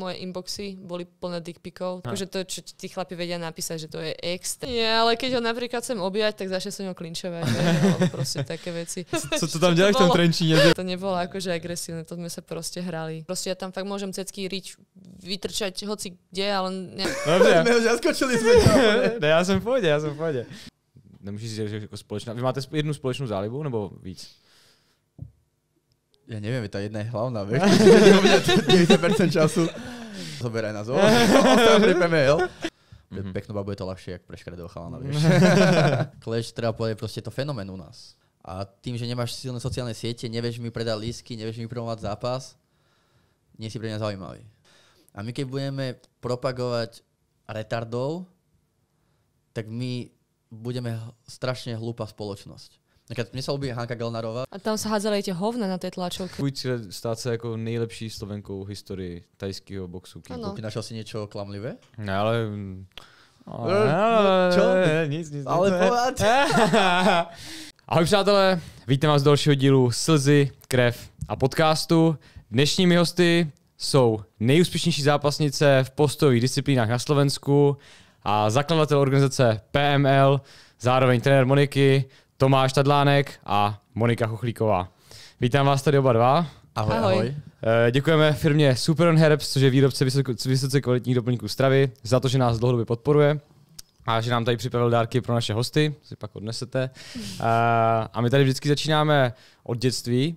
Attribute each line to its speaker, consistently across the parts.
Speaker 1: moje inboxy boli plné dickpikov. Takže to, čo tí chlapi vedia napísať, že to je extra. Nie, ale keď ho napríklad chcem objať, tak začne som ho klinčovať. proste také veci. Co, to tam ďalej v tom trenčine? To nebolo akože agresívne, to sme sa proste hrali. Proste ja tam fakt môžem cecky riť, vytrčať hoci kde, ale... Ne... Dobre. Zaskočili sme to. Ne, ja
Speaker 2: som v ja som v Nemůžeš říct, že jako spoločná. Vy máte jednu spoločnú zálibu nebo víc? Ja neviem, tá jedna je hlavná, vieš? 90% času
Speaker 3: zoberaj nás. Ostávam pri Mm-hmm. Peknú babu je to ľahšie, jak preškredého chalana, vieš. Clash, mhm. treba povedať, proste to fenomén u nás. A tým, že nemáš silné sociálne siete, nevieš mi predať lísky, nevieš mi promovať zápas, nie si pre mňa zaujímavý. A my keď budeme propagovať retardov, tak my budeme strašne hlúpa spoločnosť. Například mne sa líbí Hanka
Speaker 2: Gelnarová. A
Speaker 1: tam se aj tie hovna na té tlačovky. Chuť
Speaker 2: stát se jako nejlepší slovenkou v historii tajského boxu. Ano. Ty našel si něco klamlivé? Ne, ale... Ale, eh, eh, no, čo? Eh, nic, nic, ale povedať. Ahoj přátelé, víte vás z dalšího dílu Slzy, krev a podcastu. Dnešními hosty jsou nejúspěšnější zápasnice v postojových disciplínách na Slovensku a zakladatel organizace PML, zároveň trenér Moniky, Tomáš Tadlánek a Monika Chochlíková. Vítám vás tady oba dva. Ahoj, ahoj. ahoj. Eh, děkujeme firmě Superon Herbs, což je výrobce vysoce kvalitních doplňků stravy, za to, že nás dlouhodobě podporuje a že nám tady připravil dárky pro naše hosty, si pak odnesete. Hmm. Eh, a my tady vždycky začínáme od dětství.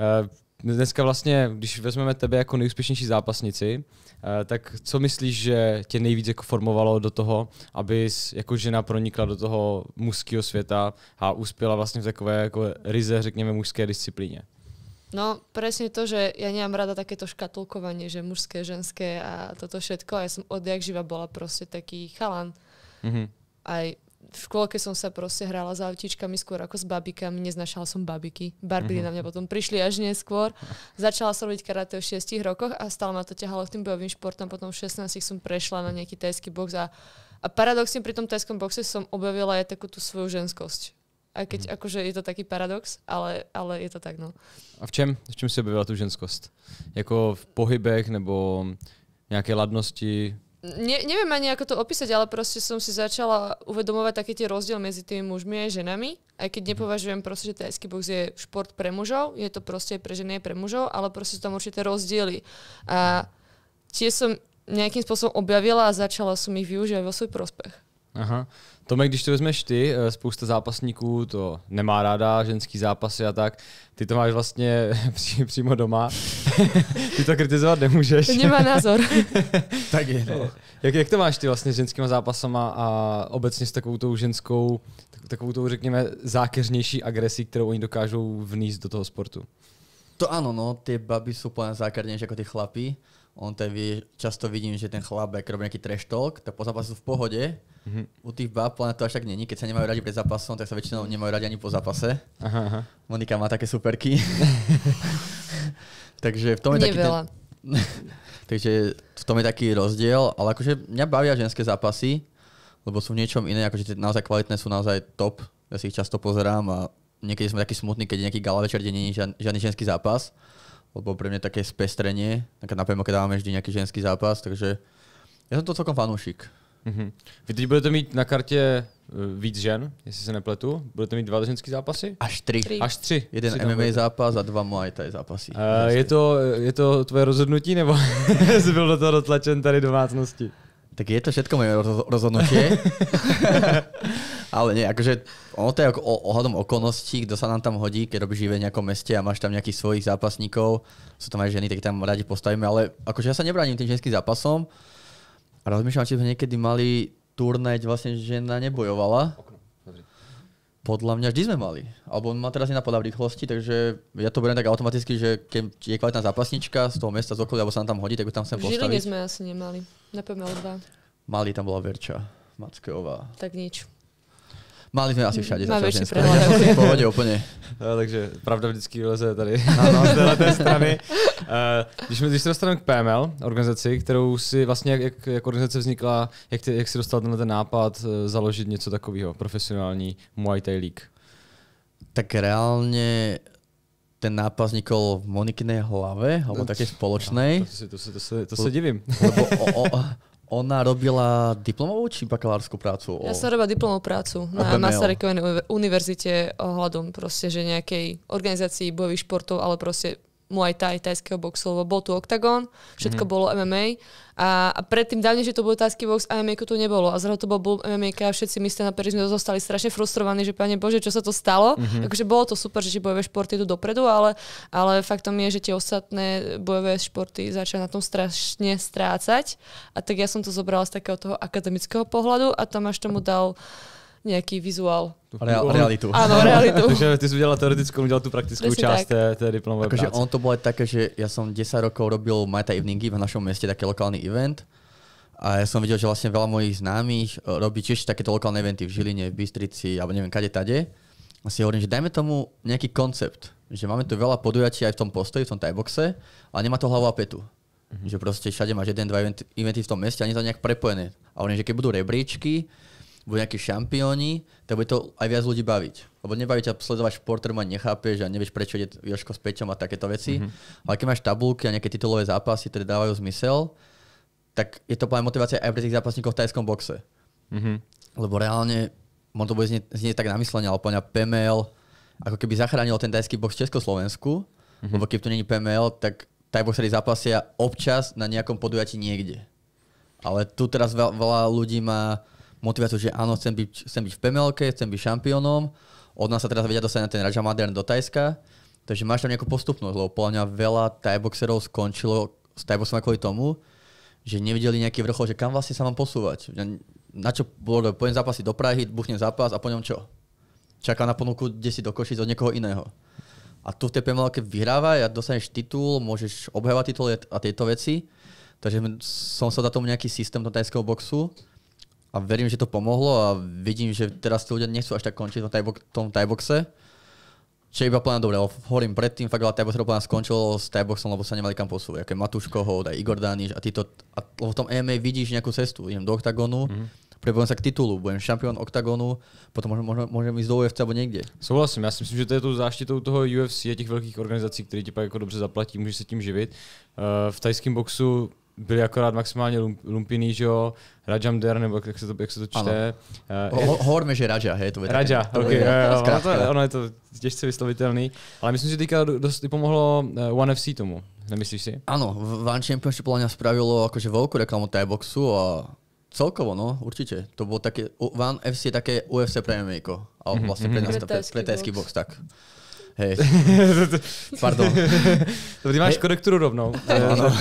Speaker 2: Eh, dneska vlastně, když vezmeme tebe jako nejúspěšnější zápasnici, eh, tak co myslíš, že tě nejvíc jako formovalo do toho, aby jako žena pronikla do toho mužského světa a uspěla vlastně v takové jako ryze, řekněme, mužské disciplíně?
Speaker 1: No, presne to, že ja nemám rada takéto škatulkovanie, že mužské, ženské a toto všetko. A ja som odjak živa bola proste taký chalan. Mm-hmm. Aj v škôlke som sa proste hrala s autíčkami skôr ako s babikami, neznašala som babiky. Barbie mm-hmm. na mňa potom prišli až neskôr. Začala som robiť karate v 6 rokoch a stále ma to ťahalo tým bojovým športom. Potom v 16 som prešla na nejaký tajský box a, a paradoxne pri tom tajskom boxe som objavila aj takú tú svoju ženskosť. A keď mm-hmm. akože je to taký paradox, ale, ale je to tak, no.
Speaker 2: A v čem? V čem si objavila tú ženskosť? Jako v pohybech nebo nejaké ladnosti,
Speaker 1: ne, neviem ani ako to opísať, ale proste som si začala uvedomovať taký tie rozdiel medzi tými mužmi a ženami. Aj keď mhm. nepovažujem proste, že tajský box je šport pre mužov, je to proste pre ženy pre mužov, ale proste sú tam určité rozdiely. A tie som nejakým spôsobom objavila a začala som ich využívať vo svoj prospech.
Speaker 4: Aha.
Speaker 2: Tome, když to vezmeš ty, eh, spousta zápasníků to nemá ráda, ženský zápasy a tak, ty to máš vlastně pří, přímo doma, ty to kritizovat nemůžeš. Nemá názor. tak je, no. jak, jak to máš ty vlastně s ženskýma zápasama a obecně s takovou tou ženskou, takovou tou řekněme zákeřnější agresí, kterou oni dokážou vníst do toho sportu?
Speaker 3: To ano, no, ty baby jsou plne zákeřnější jako ty chlapy on to vie, často vidím, že ten chlapek robí nejaký trash talk, tak po zápase sú v pohode. Mm-hmm. U tých báplán to až tak není. Keď sa nemajú radi pred zápasom, tak sa väčšinou nemajú radi ani po zápase. Aha, aha. Monika má také superky. Takže v tom je taký ten... Takže v tom je taký rozdiel, ale akože mňa bavia ženské zápasy, lebo sú v niečom iné, akože tie naozaj kvalitné sú naozaj top. Ja si ich často pozerám a niekedy som taký smutný, keď je nejaký gala večer, kde nie je žiadny ženský zápas lebo pre mňa také spestrenie, tak na keď dávame vždy nejaký ženský
Speaker 2: zápas, takže ja som to celkom fanúšik. Mm-hmm. Vy teď budete mít na kartě e, víc žen, jestli se nepletu. Budete mít dva ženské zápasy? Až tři. tři. Až tři. Jeden tři MMA zápas a dva Muay Thai zápasy. Uh, je, to, je to tvoje rozhodnutí, nebo jsi byl do toho dotlačen tady domácnosti? Tak je to všetko moje rozhodnutie.
Speaker 3: Ale nie, akože ono to je ako ohľadom okolností, kto sa nám tam hodí, keď robíš živé v nejakom meste a máš tam nejakých svojich zápasníkov, sú tam aj ženy, tak tam radi postavíme, ale akože ja sa nebránim tým ženským zápasom. A rozmýšľam, či sme niekedy mali turnaj, vlastne žena nebojovala. Podľa mňa vždy sme mali. Alebo on ma teraz nenapadá v rýchlosti, takže ja to beriem tak automaticky, že keď je kvalitná zápasnička z toho mesta, z okolia, alebo sa nám tam hodí, tak ju tam sem postaviť. V Žiline sme
Speaker 1: asi nemali. Napomeň dva.
Speaker 3: Mali, tam bola Verča Mackeová.
Speaker 1: Tak nič. Mali sme asi všade za V pohode úplne.
Speaker 2: No, takže pravda vždycky vyleze tady na z téhle té strany. Když, my, když se dostaneme k PML, organizaci, kterou si vlastně, jak, jak, jak organizace vznikla, jak, ty, jak si dostal na ten nápad e, založit něco takového, profesionální Muay Thai League? Tak reálne
Speaker 3: ten nápad vznikol v Monikinej hlave, alebo také spoločnej. to, si, to, to, to sa divím. Lebo o, o, ona robila diplomovú či bakalárskú prácu? Ja som robila diplomovú prácu na
Speaker 1: Masarykovej univerzite ohľadom proste, že nejakej organizácii bojových športov, ale proste Muay Thai, tajského boxu, lebo bol tu OKTAGON, všetko mm-hmm. bolo MMA. A, a predtým dávne, že to bol tajský box, a MMA tu nebolo. A zrazu to bol boom MMA a všetci my na sme zostali strašne frustrovaní, že pane Bože, čo sa to stalo. Mm-hmm. Akože bolo to super, že bojové športy idú dopredu, ale, ale faktom je, že tie ostatné bojové športy začali na tom strašne strácať. A tak ja som to zobrala z takého toho akademického pohľadu a tam až tomu dal nejaký vizuál. Real, realitu. Áno, realitu.
Speaker 2: Takže ty si udělal teoretickú, udělal tu
Speaker 1: praktickú Presne část té, té diplomové
Speaker 3: Takže práce. on to bolo aj také, že ja som 10 rokov robil Meta Eveningy v našom meste, taký lokálny event. A ja som videl, že vlastne veľa mojich známych e, robí tiež takéto lokálne eventy v Žiline, v Bystrici, alebo neviem, kade tade. A si hovorím, že dajme tomu nejaký koncept. Že máme tu veľa podujatí aj v tom postoji, v tom tieboxe, ale nemá to hlavu a petu. Mm-hmm. Že proste všade máš jeden, dva eventy, eventy v tom meste a nie to nejak prepojené. A hovorím, že keď budú rebríčky, budú nejakí šampióni, tak bude to aj viac ľudí baviť. Lebo nebaví ťa sledovať šport, ktorý ma nechápeš a nevieš, prečo ide Joško s Peťom a takéto veci. Mm-hmm. Ale keď máš tabulky a nejaké titulové zápasy, ktoré dávajú zmysel, tak je to plná motivácia aj pre tých zápasníkov v tajskom boxe. Mm-hmm. Lebo reálne, on to bude znieť, znieť tak namyslenie, ale poňa PML, ako keby zachránil ten tajský box v Československu, mm-hmm. lebo keď tu není PML, tak tajboxery zápasia občas na nejakom podujatí niekde. Ale tu teraz veľa, veľa ľudí má motiváciu, že áno, chcem byť, chcem byť v pml chcem byť šampiónom, od nás sa teraz vedia dostať na ten Raja Madern do Tajska, takže máš tam nejakú postupnosť, lebo podľa mňa veľa tajboxerov skončilo s tajboxom kvôli tomu, že nevideli nejaký vrchol, že kam vlastne sa mám posúvať. Na čo bolo, pojem zápasy do Prahy, buchnem zápas a po ňom čo? Čaká na ponuku, kde si do košic od niekoho iného. A tu v tej pml vyhráva a dostaneš titul, môžeš obhávať titul a tieto veci. Takže som sa dal tomu nejaký systém do tajského boxu a verím, že to pomohlo a vidím, že teraz tí ľudia nechcú až tak končiť v tom tieboxe. Čiže iba plná dobre, hovorím predtým, fakt veľa tajboxerov plná skončilo s tajboxom, lebo sa nemali kam posúvať. Ako je Matúš Kohout, aj Igor Dániš a títo, a v tom EMA vidíš nejakú cestu, idem do oktagonu, mm-hmm. sa k titulu, budem šampión oktagonu,
Speaker 2: potom môžem, môžem, môžem ísť do UFC alebo niekde. Súhlasím, já si myslím, že to je tou záštitou toho UFC a těch velkých organizací, které ti pak ako dobře zaplatí, môžeš se tím živit. Uh, v tajském boxu byli akorát maximálně lumpiny, že jo, Der, nebo jak se to, jak se to čte. Ano. Uh, Horme, že Raja, hej, to je Raja, to je, eh, jo, ono, to, ono je to těžce vyslovitelný, ale myslím, že teďka dost pomohlo eh, One FC tomu, nemyslíš si? Ano, One Championship podľa mňa spravilo
Speaker 3: jakože velkou reklamu té boxu a celkovo, no, určitě. To bylo také, One FC je také UFC mhm, vlastne mhm. pre MMA, alebo mm-hmm. pre nás, pre, pre tajský box, tak. Hej. Pardon. to ty máš hey. korekturu rovnou. ano.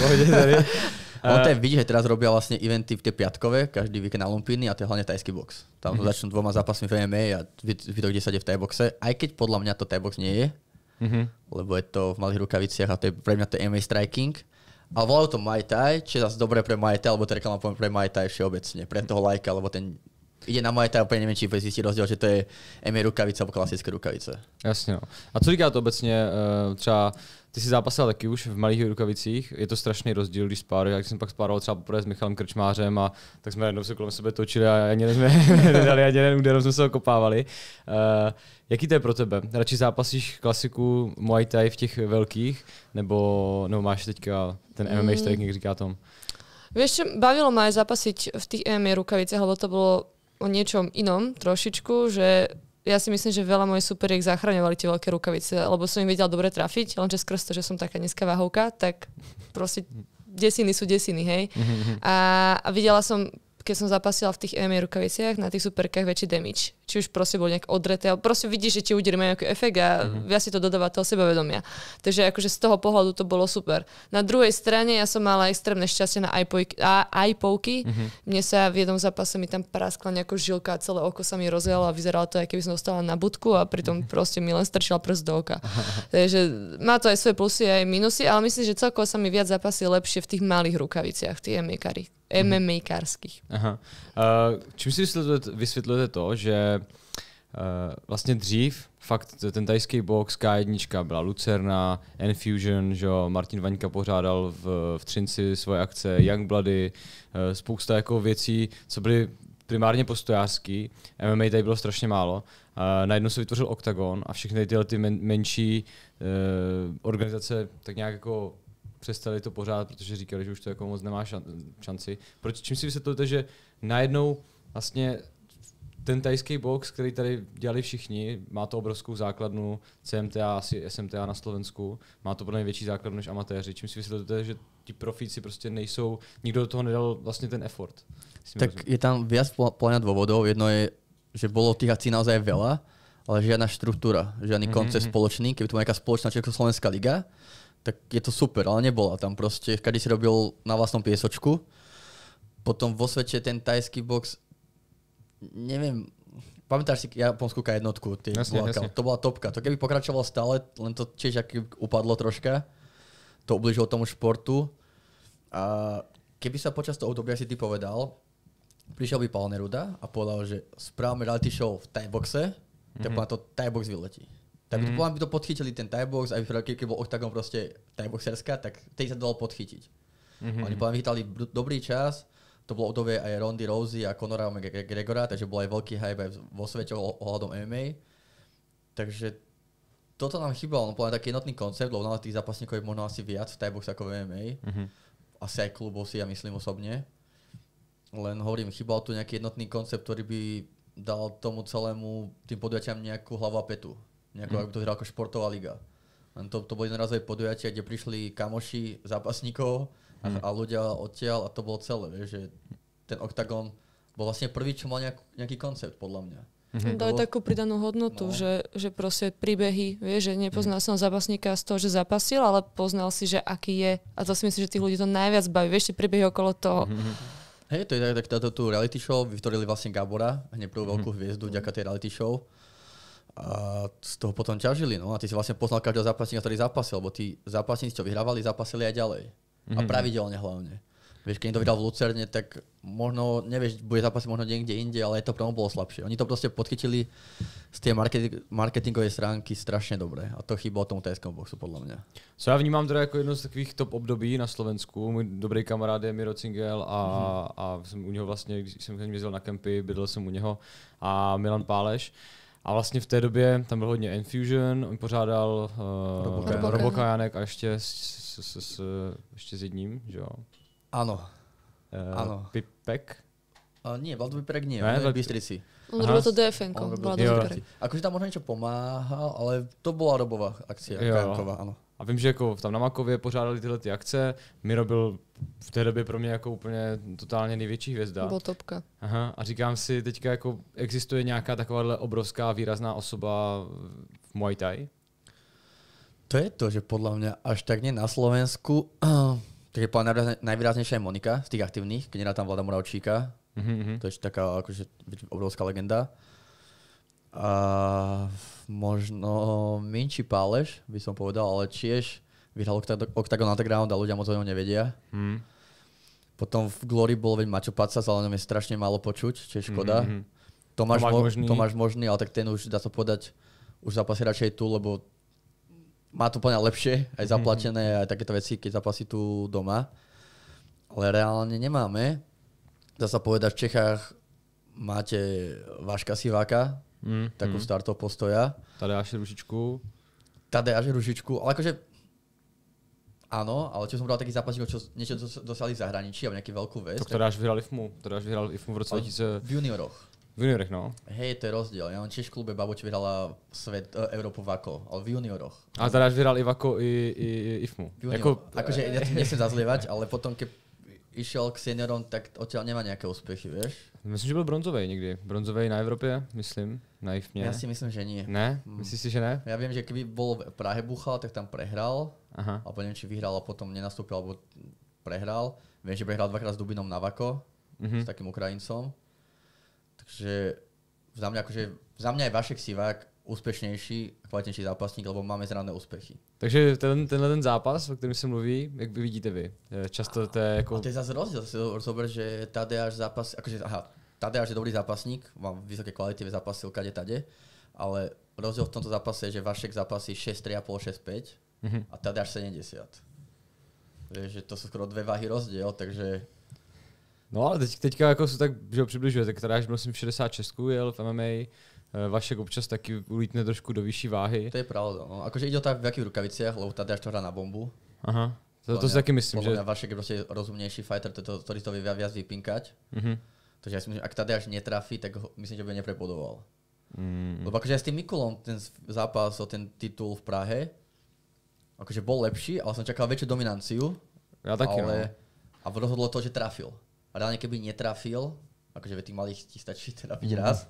Speaker 3: On to je, vidíš, že teraz robia vlastne eventy v tie piatkové, každý víkend na Lumpíny a to je hlavne tajský box. Tam mm-hmm. začnú dvoma zápasmi v MMA a zbytok 10 je v tajboxe, aj keď podľa mňa to tajbox nie je, mm-hmm. lebo je to v malých rukaviciach a to je pre mňa to MMA striking. A volajú to Muay Thai, čo je zase dobré pre Muay Thai, alebo to reklama pre Muay Thai všeobecne, pre toho lajka, alebo ten ide na moje teda úplne neviem, či
Speaker 2: zistí rozdiel, že to je MMA rukavice alebo klasické rukavice. Jasne. No. A co říkáte obecně eh, třeba ty si zápasil taky už v malých rukavicích, je to strašný rozdíl, když spáruješ, jak jsem pak spároval třeba poprvé s Michalem Krčmářem a tak jsme jednou se kolem sebe točili a ani jsme nedali ani jeden úder, jsme se okopávali. Uh, jaký to je pro tebe? Radši zápasíš klasiku Muay Thai v těch velkých, nebo, nebo máš teďka ten MMA mm. striking, jak říká Tom?
Speaker 1: Vieš čo, bavilo ma aj zapasiť v tých MMA rukaviciach, lebo to bolo o niečom inom trošičku, že ja si myslím, že veľa mojich superiek zachraňovali tie veľké rukavice, lebo som im vedela dobre trafiť, lenže skrz to, že som taká nízka váhovka, tak proste desiny sú desiny, hej. Mhm, mhm. A, a videla som, keď som zapasila v tých MMA rukaviciach, na tých superkách väčší damage či už proste bol nejak odreté, ale proste vidíš, že ti údery majú nejaký efekt a mm-hmm. viac si to dodáva toho sebavedomia. Takže akože z toho pohľadu to bolo super. Na druhej strane ja som mala extrémne šťastie na ipoky, Mm-hmm. Mne sa v jednom zápase mi tam praskla nejaká žilka a celé oko sa mi rozjalo a vyzeralo to, keby som dostala na budku a pritom mm-hmm. proste mi len strčila prst do oka. Takže má to aj svoje plusy aj minusy, ale myslím, že celkovo sa mi viac zápasí lepšie v tých malých rukaviciach, tie tých mekari. MMA-kárskych.
Speaker 2: Aha. Uh, čím si vysvětlujete, vysvětlujete to, že Eh, vlastně dřív fakt ten tajský box K1 byla Lucerna, Enfusion, že Martin Vaňka pořádal v, v Třinci svoje akce, Youngblady, eh, spousta jako věcí, co byly primárně postojářský, MMA tady bylo strašně málo. Eh, najednou se vytvořil Octagon a všechny tyhle ty men- menší eh, organizace tak nějak jako přestali to pořád, protože říkali, že už to jako moc nemá šanci. Proč, čím si vysvětlujete, že najednou vlastně ten tajský box, který tady dělali všichni, má to obrovskou základnu, CMTA, asi SMTA na Slovensku, má to podle mě větší základnu než amatéři, čím si vysvětlíte, že ti profíci prostě nejsou, nikdo do toho nedal vlastně ten effort. Tak
Speaker 3: rozumím. je tam viac plná dôvodov, jedno je, že bolo tých akcí naozaj veľa, ale žiadna štruktúra, žiadny mm-hmm. koncept mhm. spoločný, keby to bola nejaká spoločná Československá liga, tak je to super, ale nebola tam proste, každý si robil na vlastnom piesočku, potom vo svete ten tajský box neviem, pamätáš si japonská jednotku, tie jasne, jasne. to bola topka. To keby pokračovalo stále, len to tiež upadlo troška, to ubližilo tomu športu. A keby sa počas toho obdobia si ty povedal, prišiel by Paul Neruda a povedal, že správame reality show v tak mm-hmm. to Thaibox vyletí. Tak by to, mm-hmm. by to podchytili ten Thaibox, aj keď bol Octagon proste Thaiboxerská, tak tej sa dalo podchytiť. Mm-hmm. Oni tam vyhytali dobrý čas, to bolo odovie aj Rondy Rousey a Conora Gregora, takže bol aj veľký hype aj vo svete ohľadom MMA. Takže toto nám chýbalo, no taký jednotný koncept, lebo na tých zápasníkov je možno asi viac v tajbox ako v MMA. Mm-hmm. Asi aj klubov si ja myslím osobne. Len hovorím, chýbal tu nejaký jednotný koncept, ktorý by dal tomu celému tým podujatiam nejakú hlavu a petu. Nejakú, mm. ako to hral ako športová liga. Len to, to boli jednorazové podujatia, kde prišli kamoši zápasníkov, a, mhm. a ľudia odtiaľ a to bolo celé, vieš, že ten OKTAGON bol vlastne prvý, čo mal nejak, nejaký koncept, podľa mňa.
Speaker 1: Mm-hmm. Dali takú pridanú hodnotu, no. že, že proste príbehy, vieš, že nepoznal mm. som zápasníka z toho, že zapasil, ale poznal si, že aký je. A to si myslím, že tých ľudí to najviac baví, vieš, tie príbehy okolo toho.
Speaker 3: Mm-hmm. Hej, to je tak, tak táto tú reality show, vytvorili vlastne Gabora, hneď prvú veľkú mhm. hviezdu, vďaka tej reality show. A z toho potom ťažili, no. A ty si vlastne poznal každého zápasníka, ktorý zápasil, lebo tí zápasníci, čo vyhrávali, zápasili aj ďalej. Mm-hmm. A mhm. pravidelne hlavne. Vieš, keď to vydal v Lucerne, tak možno, nevieš, bude zápasy možno niekde inde, ale to promo bolo slabšie. Oni to proste podchytili z tej marketing- marketingovej stránky strašne dobre. A to chýbalo tomu TSK boxu,
Speaker 2: podľa mňa. Co ja vnímam teda ako jedno z takových top období na Slovensku. Můj dobrý kamarád je Miro Cingel a, mm-hmm. a som u něho vlastně, když jsem k na kempy, bydlel jsem u něho a Milan Páleš. A vlastně v té době tam byl hodně Infusion, on pořádal uh, eh, Robokajanek a ještě s, s, s, ešte s jedním, že jo? Áno. Uh, eh, áno. Pipek?
Speaker 3: Uh, nie, Vlado Pipek nie, ne, on je v Bystrici. On robil to DFN, Vlado Pipek. Akože tam možno niečo pomáhal, ale to bola robová akcia, Kajanková,
Speaker 2: áno. A vím, že jako tam na Makově pořádali tyhle ty akce. Miro byl v té době pro mě jako úplně totálně největší hvězda. Byl topka. Aha, a říkám si, teďka jako existuje nějaká takováhle obrovská výrazná osoba v Muay Thai? To je
Speaker 3: to, že podľa mňa až tak nie na Slovensku. Takže podľa najvýraznejšia je Monika z tých aktívnych, keď nerá tam Vlada Moravčíka. Mm-hmm, mm-hmm. To je taká akože obrovská legenda. A možno Minči Páleš by som povedal, ale tiež vyhral Octagon Underground a ľudia moc o ňom nevedia. Mm. Potom v Glory bol veď Mačo Paca, ale je strašne málo počuť, čo je škoda. Mm-hmm, mm-hmm. Tomáš, Tomáš, mo- možný. Tomáš možný, ale tak ten už dá sa povedať, už zápasí radšej tu, lebo má to poňa lepšie, aj mhm. zaplatené, aj takéto veci, keď zapasí tu doma. Ale reálne nemáme. Dá sa povedať, v Čechách máte Vaška Siváka, mm, takú mm. startov postoja. Tade Tadeáš Rušičku. až Rušičku, ale akože Áno, ale čo som bral taký zápasníkov, čo niečo dosiahli v zahraničí alebo nejakú
Speaker 2: veľkú vec. To, ktoré až vyhrali v MU, ktoré až vyhrali v MU v roce 2000. V junioroch. V juniorech, no.
Speaker 3: Hej, to je rozdiel. Ja len tiež v klube Babuč vyhrala svet, uh, Európu ako, ale v junioroch.
Speaker 2: A teraz vyhral i Vako, i, i, i IFMU. V junior, Jako- akože ja to nechcem zazlievať,
Speaker 3: ale potom, keď išiel k seniorom, tak odtiaľ nemá nejaké úspechy, vieš?
Speaker 2: Myslím, že byl bronzovej nikdy. Bronzovej na Európe, myslím. Na IFMě. Ja si myslím, že nie. Ne? Mm. Myslíš si, že ne?
Speaker 3: Ja viem, že keby bol v Prahe Buchal, tak tam prehral, Aha. alebo neviem, či vyhral a potom nenastúpil, alebo prehral. Viem, že prehral dvakrát s Dubinom Navako, mm-hmm. s takým Ukrajincom. Takže za mňa, akože, za mňa je Vašek Sivák úspešnejší a kvalitnější zápasník, lebo máme zrané úspechy.
Speaker 2: Takže ten, tenhle ten zápas, o kterém se mluví, jak vy vidíte vy? Často to je jako... A to je
Speaker 3: zase rozdiel, si zober, že Tadeáš zápas, akože, aha, Tadeáš je dobrý zápasník, má vysoké kvality, zápasil kade tade, ale rozdiel v tomto zápase je, že Vašek zápasí 6-3,5, 6-5 mm-hmm. a Tadeáš 70. Takže to sú skoro dve váhy rozdiel, takže
Speaker 2: No ale teď, teďka jako se tak že ho přibližuje, tak teda až byl jsem v 66, jel v MMA, eh, Vašek občas taky ulítne trošku do vyšší váhy. To je pravda. No. Akože ide o tak v jakých rukaviciach,
Speaker 3: lebo až to hrá na bombu. Aha. To, to si taky myslím, že... Vašek je prostě rozumnější fighter, ktorý to vie viac vypinkať. Mm-hmm. Takže ja si myslím, že ak až netrafí, tak ho, myslím, že by neprepodoval. Mm. Lebo akože aj s tým Mikulom ten zápas o ten titul v Prahe, akože bol lepší, ale som čakal väčšiu dominanciu. Ja taky, ale... no. A rozhodlo to, že trafil reálne keby netrafil, akože tých malých ti stačí teda byť mm. raz,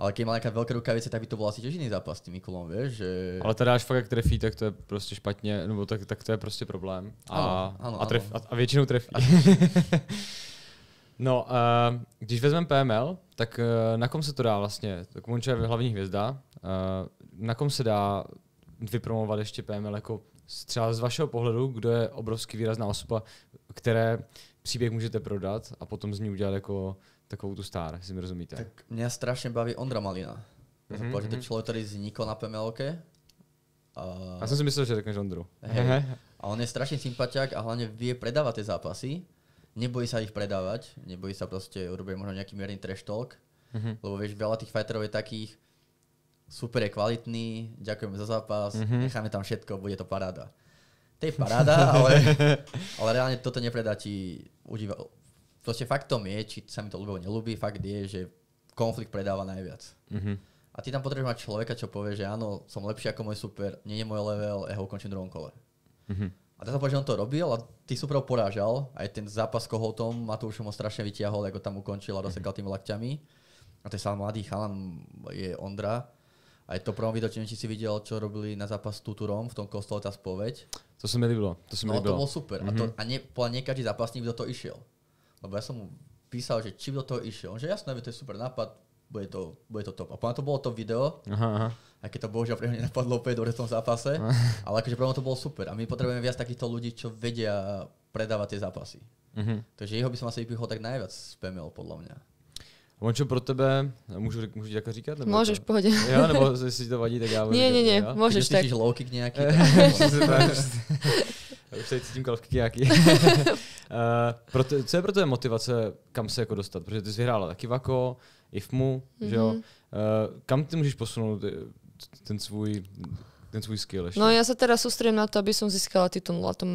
Speaker 3: ale keď mal nejaká veľká rukavice, tak by to bol asi tiež iný zápas s tým Mikulom, vieš? Že... Ale teda
Speaker 2: až fakt, jak trefí, tak to je proste špatně, nebo tak, tak to je prostě problém. A, ano, ano, a, tref, ano. a, a většinou trefí. no, uh, když vezmeme PML, tak uh, na kom se to dá vlastně? Tak Monča je hlavní hvězda. Uh, na kom se dá vypromovat ještě PML jako třeba z vašeho pohledu, kdo je obrovský výrazná osoba, které příběh můžete prodat a potom z ní udělat jako takovou tu star, si mi rozumíte. Tak
Speaker 3: mě strašně baví Ondra Malina. Mm-hmm. Mhm. Zapáči, člověk tady vznikl na PMLke. A... Já jsem si myslel, že řekneš Ondru. Hey. a on je strašně sympatiák a hlavně vie predávat ty zápasy. Nebojí sa ich predávať, nebojí sa proste urobiť možno nejaký mierny trash talk, mm-hmm. lebo vieš, veľa tých fighterov je takých, super je kvalitný, ďakujeme za zápas, mm-hmm. necháme tam všetko, bude to paráda to je paráda, ale, ale reálne toto nepredá ti užíva. Proste faktom je, či sa mi to ľúbi nelúbi, fakt je, že konflikt predáva najviac. Mm-hmm. A ty tam potrebuješ mať človeka, čo povie, že áno, som lepší ako môj super, nie je môj level, ja ho ukončím druhom kole. Mm-hmm. A dá sa že on to robil a super ho porážal. Aj ten zápas s Kohotom, už ho strašne vytiahol, ako tam ukončil a rozsekal tými lakťami. A to je sám mladý chalan, je Ondra aj to prvom video, či si videl, čo robili na zápas s Tuturom v tom kostole tá spoveď.
Speaker 2: To sa mi líbilo. To sa mi no, to bolo super. Mm-hmm. A, to, mhm.
Speaker 3: a nie, nie každý zápasník do toho išiel. Lebo ja som mu písal, že či do toho išiel. On že jasné, to je super nápad, bude to, bude to top. A potom to bolo to video, aha, aha. aj keď to bohužiaľ pre mňa nenapadlo opäť dobre v tom zápase, ale akože pre mňa to bolo super. A my potrebujeme viac takýchto ľudí, čo vedia predávať tie zápasy. Mm-hmm. Takže
Speaker 2: jeho by som asi vypichol tak najviac z PML, podľa mňa. Mončo, pro tebe, můžu, můžu jako říkat? Nebo Můžeš, to... pohodě. Jo, nebo jestli ti to vadí, tak já budu. Ne, ne, ne, můžeš tak. Když loukik nějaký. Už tady cítím kalvky nějaký. uh, pro te, co je pro tebe motivace, kam se jako dostat? Protože ty jsi vyhrála taky Vako, IFMu, mm-hmm. že jo? Uh, kam ty můžeš posunout ten svůj ten svůj skill ešte. No
Speaker 1: ja teda sa teraz sústredím na to, aby som získala titul na tom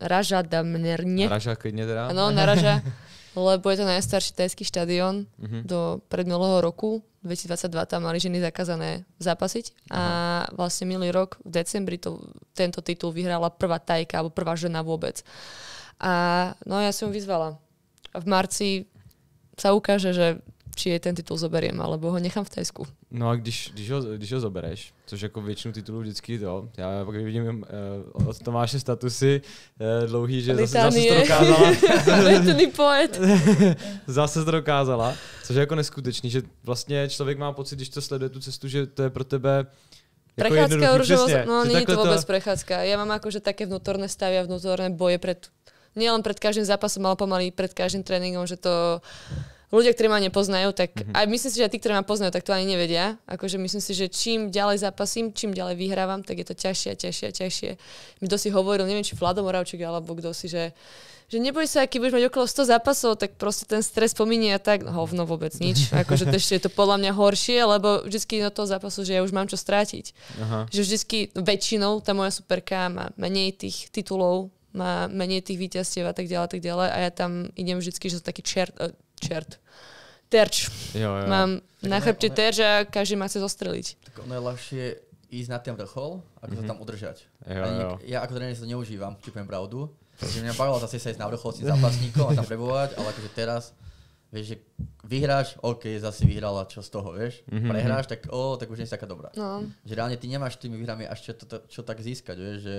Speaker 1: Ražadamnerne. Raža klidne teda. Áno, na Raža. lebo je to najstarší tajský štadión uh-huh. do predminulého roku, 2022 tam mali ženy zakázané zápasiť a vlastne minulý rok v decembri to, tento titul vyhrala prvá tajka alebo prvá žena vôbec. A no ja som ju vyzvala. V marci sa ukáže, že či jej ten titul zoberiem, alebo ho nechám v Tajsku.
Speaker 2: No a když, když, ho, když ho zobereš, což jako většinu titulů vždycky to, já pak vidím uh, od Tomáše statusy uh, dlouhý, že zase, zase to dokázala.
Speaker 1: poet.
Speaker 2: zase to dokázala, což je jako neskutečný, že vlastně člověk má pocit, když to sleduje tu cestu, že to je pro tebe jako Prechádzka rúžovo, no není to vůbec to...
Speaker 1: prechádzka. Já mám akože také vnútorné stavy a vnútorné boje pred, nielen pred každým zápasom, ale pomaly pred každým tréningom, že to ľudia, ktorí ma nepoznajú, tak mm-hmm. aj myslím si, že aj tí, ktorí ma poznajú, tak to ani nevedia. Akože myslím si, že čím ďalej zápasím, čím ďalej vyhrávam, tak je to ťažšie a ťažšie a ťažšie. Mi si hovoril, neviem, či Vlado Moravčík alebo kto si, že že neboj sa, aký budeš mať okolo 100 zápasov, tak proste ten stres pominie a tak, no, hovno vôbec nič. Akože to ešte je to podľa mňa horšie, lebo vždycky do toho zápasu, že ja už mám čo strátiť. Aha. Že vždycky väčšinou tá moja superka má menej tých titulov, má menej tých víťazstiev a tak ďalej, tak ďalej. A ja tam idem vždycky, že som taký čert, čert. Terč. Jo, jo. Mám tak na chrbte je... terč a každý ma chce zostreliť.
Speaker 3: Tak ono je ľahšie ísť na ten vrchol, ako mm-hmm. sa mhm. tam udržať. Jo, Ani, jo. Ja ako tréner to neužívam, či poviem pravdu. Takže mňa bavilo zase sa ísť na vrchol s tým zápasníkom a tam prebovať, ale akože teraz Vieš, že vyhráš, OK, zase vyhrala, čo z toho, vieš? Mm-hmm. Prehráš, mhm. tak o, tak už nie si taká dobrá. No. Že reálne ty nemáš tými výhrami až čo, to, to, čo tak získať, vieš, že...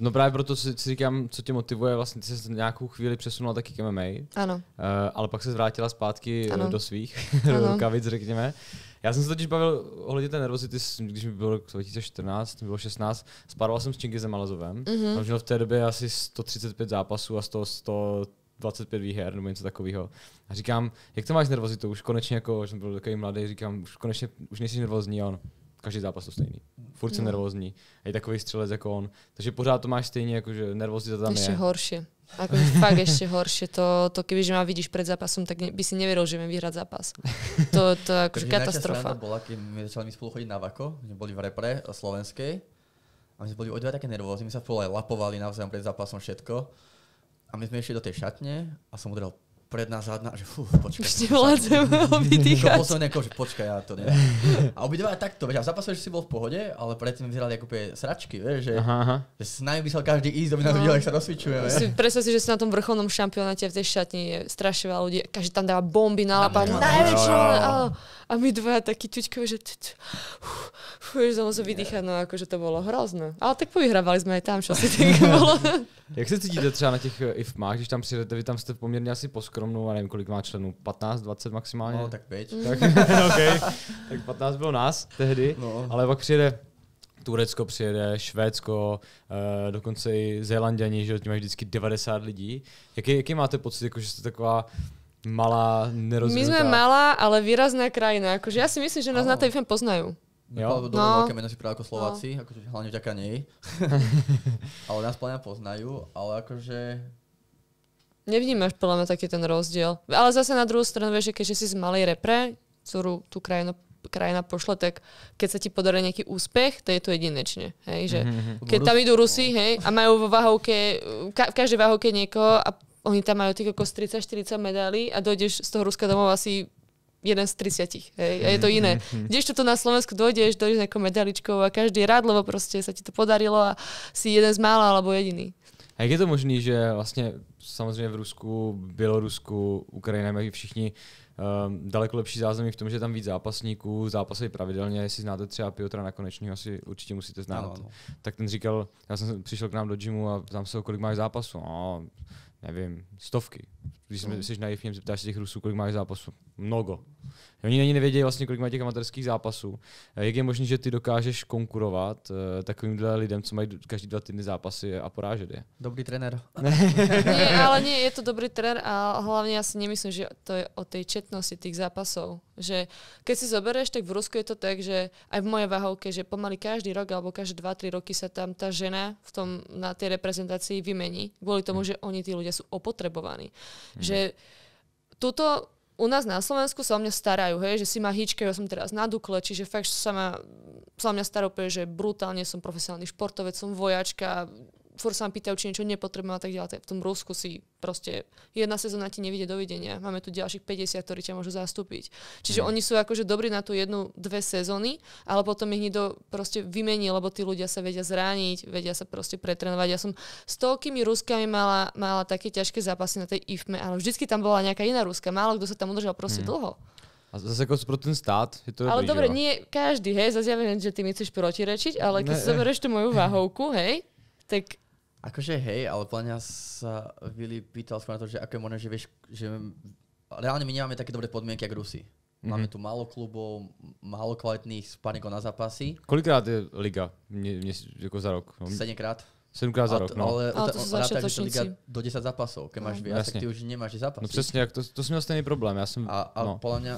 Speaker 2: No právě proto si, si říkám, co ťa motivuje, vlastně ty se nějakou chvíli presunula taký k MMA. Áno. Uh, eh, ale pak se zvrátila zpátky eh, ano. do svých rukavic, řekněme. Já jsem se totiž bavil ohledně té nervozity, když mi bylo 2014, mi bylo 16, sparoval jsem s Čingizem Alazovem. Mm-hmm. Tam měl v té době asi 135 zápasů a z toho 100 25 výher nebo něco takového. A říkám, jak to máš nervozitu? Už konečně, jako, že jsem byl takový mladý, říkám, už konečně, už nejsi nervózní, on. Každý zápas to stejný. Furt jsem no. nervózní. A je takový střelec jako on. Takže pořád to máš stejně, že nervozita tam Ešte je.
Speaker 1: horšie. Ako, fakt ešte horšie. To, to že ma vidíš pred zápasom, tak ne, by si neveril, že viem vyhrať zápas. To, to je akože katastrofa. bola,
Speaker 3: keď my začali spolu chodiť na Vako, sme boli v repre eh, slovenskej. A my sme boli o také nervózni, my sa spolu aj lapovali navzájom pred zápasom všetko. A my sme išli do tej šatne a som udrel predná zadná, že fú, počkaj. Už ti vládzem obydýchať. som nejako, že počkaj, ja to neviem. A obidva aj takto, veď, a v že si bol v pohode, ale predtým vyzerali ako úplne sračky, vieš, že, aha, aha. že by sa každý ísť, aby nás no. videl, ak sa rozsvičuje. Si,
Speaker 1: predstav si, že si na tom vrcholnom šampionáte v tej šatni je strašne veľa ľudí, každý tam dáva bomby na lapa. Najväčšie. A my dva takí ťuťkovi, že už som sa vydýchaná, akože to bolo hrozné. Ale tak povyhrávali jsme aj tam, čo si tak bolo. Jak
Speaker 2: se cítíte třeba na těch eh, IFMách, když tam přijedete, vy tam jste poměrně asi poskromnú, a nevím, kolik má členů, 15, 20 maximálně? No, tak 5. Tak, okay. tak 15 bylo nás tehdy, no. ale pak přijede Turecko přijede, Švédsko, eh, dokonce i Zélandě, že tím mají vždycky 90 lidí. Jaký, jaký máte pocit, jako, že jste taková malá, nerozvinutá...
Speaker 3: My sme
Speaker 1: malá, ale výrazná krajina. Akože ja si myslím, že nás ano. na tej FM poznajú. Jo? Do no. veľké meno si práve ako no. Slováci,
Speaker 3: no. akože hlavne vďaka nej. ale nás plne poznajú, ale akože...
Speaker 1: Nevnímaš podľa mňa taký ten rozdiel. Ale zase na druhú stranu, vieš, že keďže si z malej repre, ktorú tú krajinu krajina pošle, tak keď sa ti podarí nejaký úspech, to je to jedinečne. Hej? Že, mhm, mhm, mhm. keď tam idú Rusi no. hej, a majú vo váhovke, ka- v každej váhovke niekoho a oni tam majú tých okolo 30-40 medailí a dojdeš z toho Ruska domov asi jeden z 30. Hej? A je to iné. Kdež mhm, mhm, mhm. to na Slovensku dojdeš, dojdeš nejakou medaličkou a každý je rád, lebo proste sa ti to podarilo a si jeden z mála alebo jediný.
Speaker 2: A jak je to možné, že vlastně samozřejmě v Rusku, Bělorusku, Ukrajina mají všichni um, daleko lepší zázemí v tom, že je tam víc zápasníků, zápasy pravidelně, jestli znáte třeba Piotra Nakonečního, asi určitě musíte znát. No, no. Tak ten říkal, já jsem přišel k nám do gymu a tam se o kolik máš zápasů. No, nevím, stovky. Když jsme, no. na naivní, zeptáš se těch Rusů, kolik máš zápasů. Mnogo. Oni ani nevědějí vlastně, kolik mají těch amatérských zápasů. Eh, jak je možné, že ty dokážeš konkurovat eh, takovýmhle lidem, co mají každý dva týdny zápasy a porážet je? Dobrý trenér. ne, ale
Speaker 1: nie, je to dobrý trenér a hlavně já si nemyslím, že to je o tej četnosti tých zápasov. Že keď si zoberieš, tak v Rusku je to tak, že aj v mojej váhovke, že pomaly každý rok alebo každé 2-3 roky sa tam tá žena v tom, na tej reprezentácii vymení. Kvôli tomu, mm. že oni tí ľudia sú opotrebovaní. Mm. Že tuto u nás na Slovensku sa o mňa starajú, hej, že si ma ja som teraz na Dukle, čiže fakt sa, ma, sa o mňa starajú, že brutálne som profesionálny športovec, som vojačka, fur sa vám pýtajú, či niečo nepotrebujem a tak ďalej. V tom Rusku si proste jedna sezóna ti nevidie dovidenia. Máme tu ďalších 50, ktorí ťa môžu zastúpiť. Čiže mm. oni sú akože dobrí na tú jednu, dve sezóny, ale potom ich niekto proste vymení, lebo tí ľudia sa vedia zrániť, vedia sa proste pretrenovať. Ja som s toľkými Ruskami mala, mala také ťažké zápasy na tej IFME, ale vždycky tam bola nejaká iná Ruska. Málo kto sa tam udržal proste mm. dlho.
Speaker 2: A zase ako pro ten stát, je to Ale dobre, nie
Speaker 1: každý, hej, zase ja viem, že ty mi chceš protirečiť, ale keď ne, si zoberieš tú moju váhovku, hej, tak
Speaker 3: Akože hej, ale plania sa Vili pýtal skôr na to, že ako je možné, že vieš, že reálne my nemáme také dobré podmienky ako Rusi. Mm-hmm. Máme tu málo klubov, málo kvalitných spánikov na zápasy.
Speaker 2: Kolikrát je liga ne, ne, ako za rok? No. Sedemkrát za rok, no. Ale,
Speaker 3: ale to sú zase že liga do 10 zápasov. Keď máš no, viac, tak ty už nemáš zápasy. No presne,
Speaker 2: to, to som stejný problém. Ja som, a a no. podľa
Speaker 3: mňa,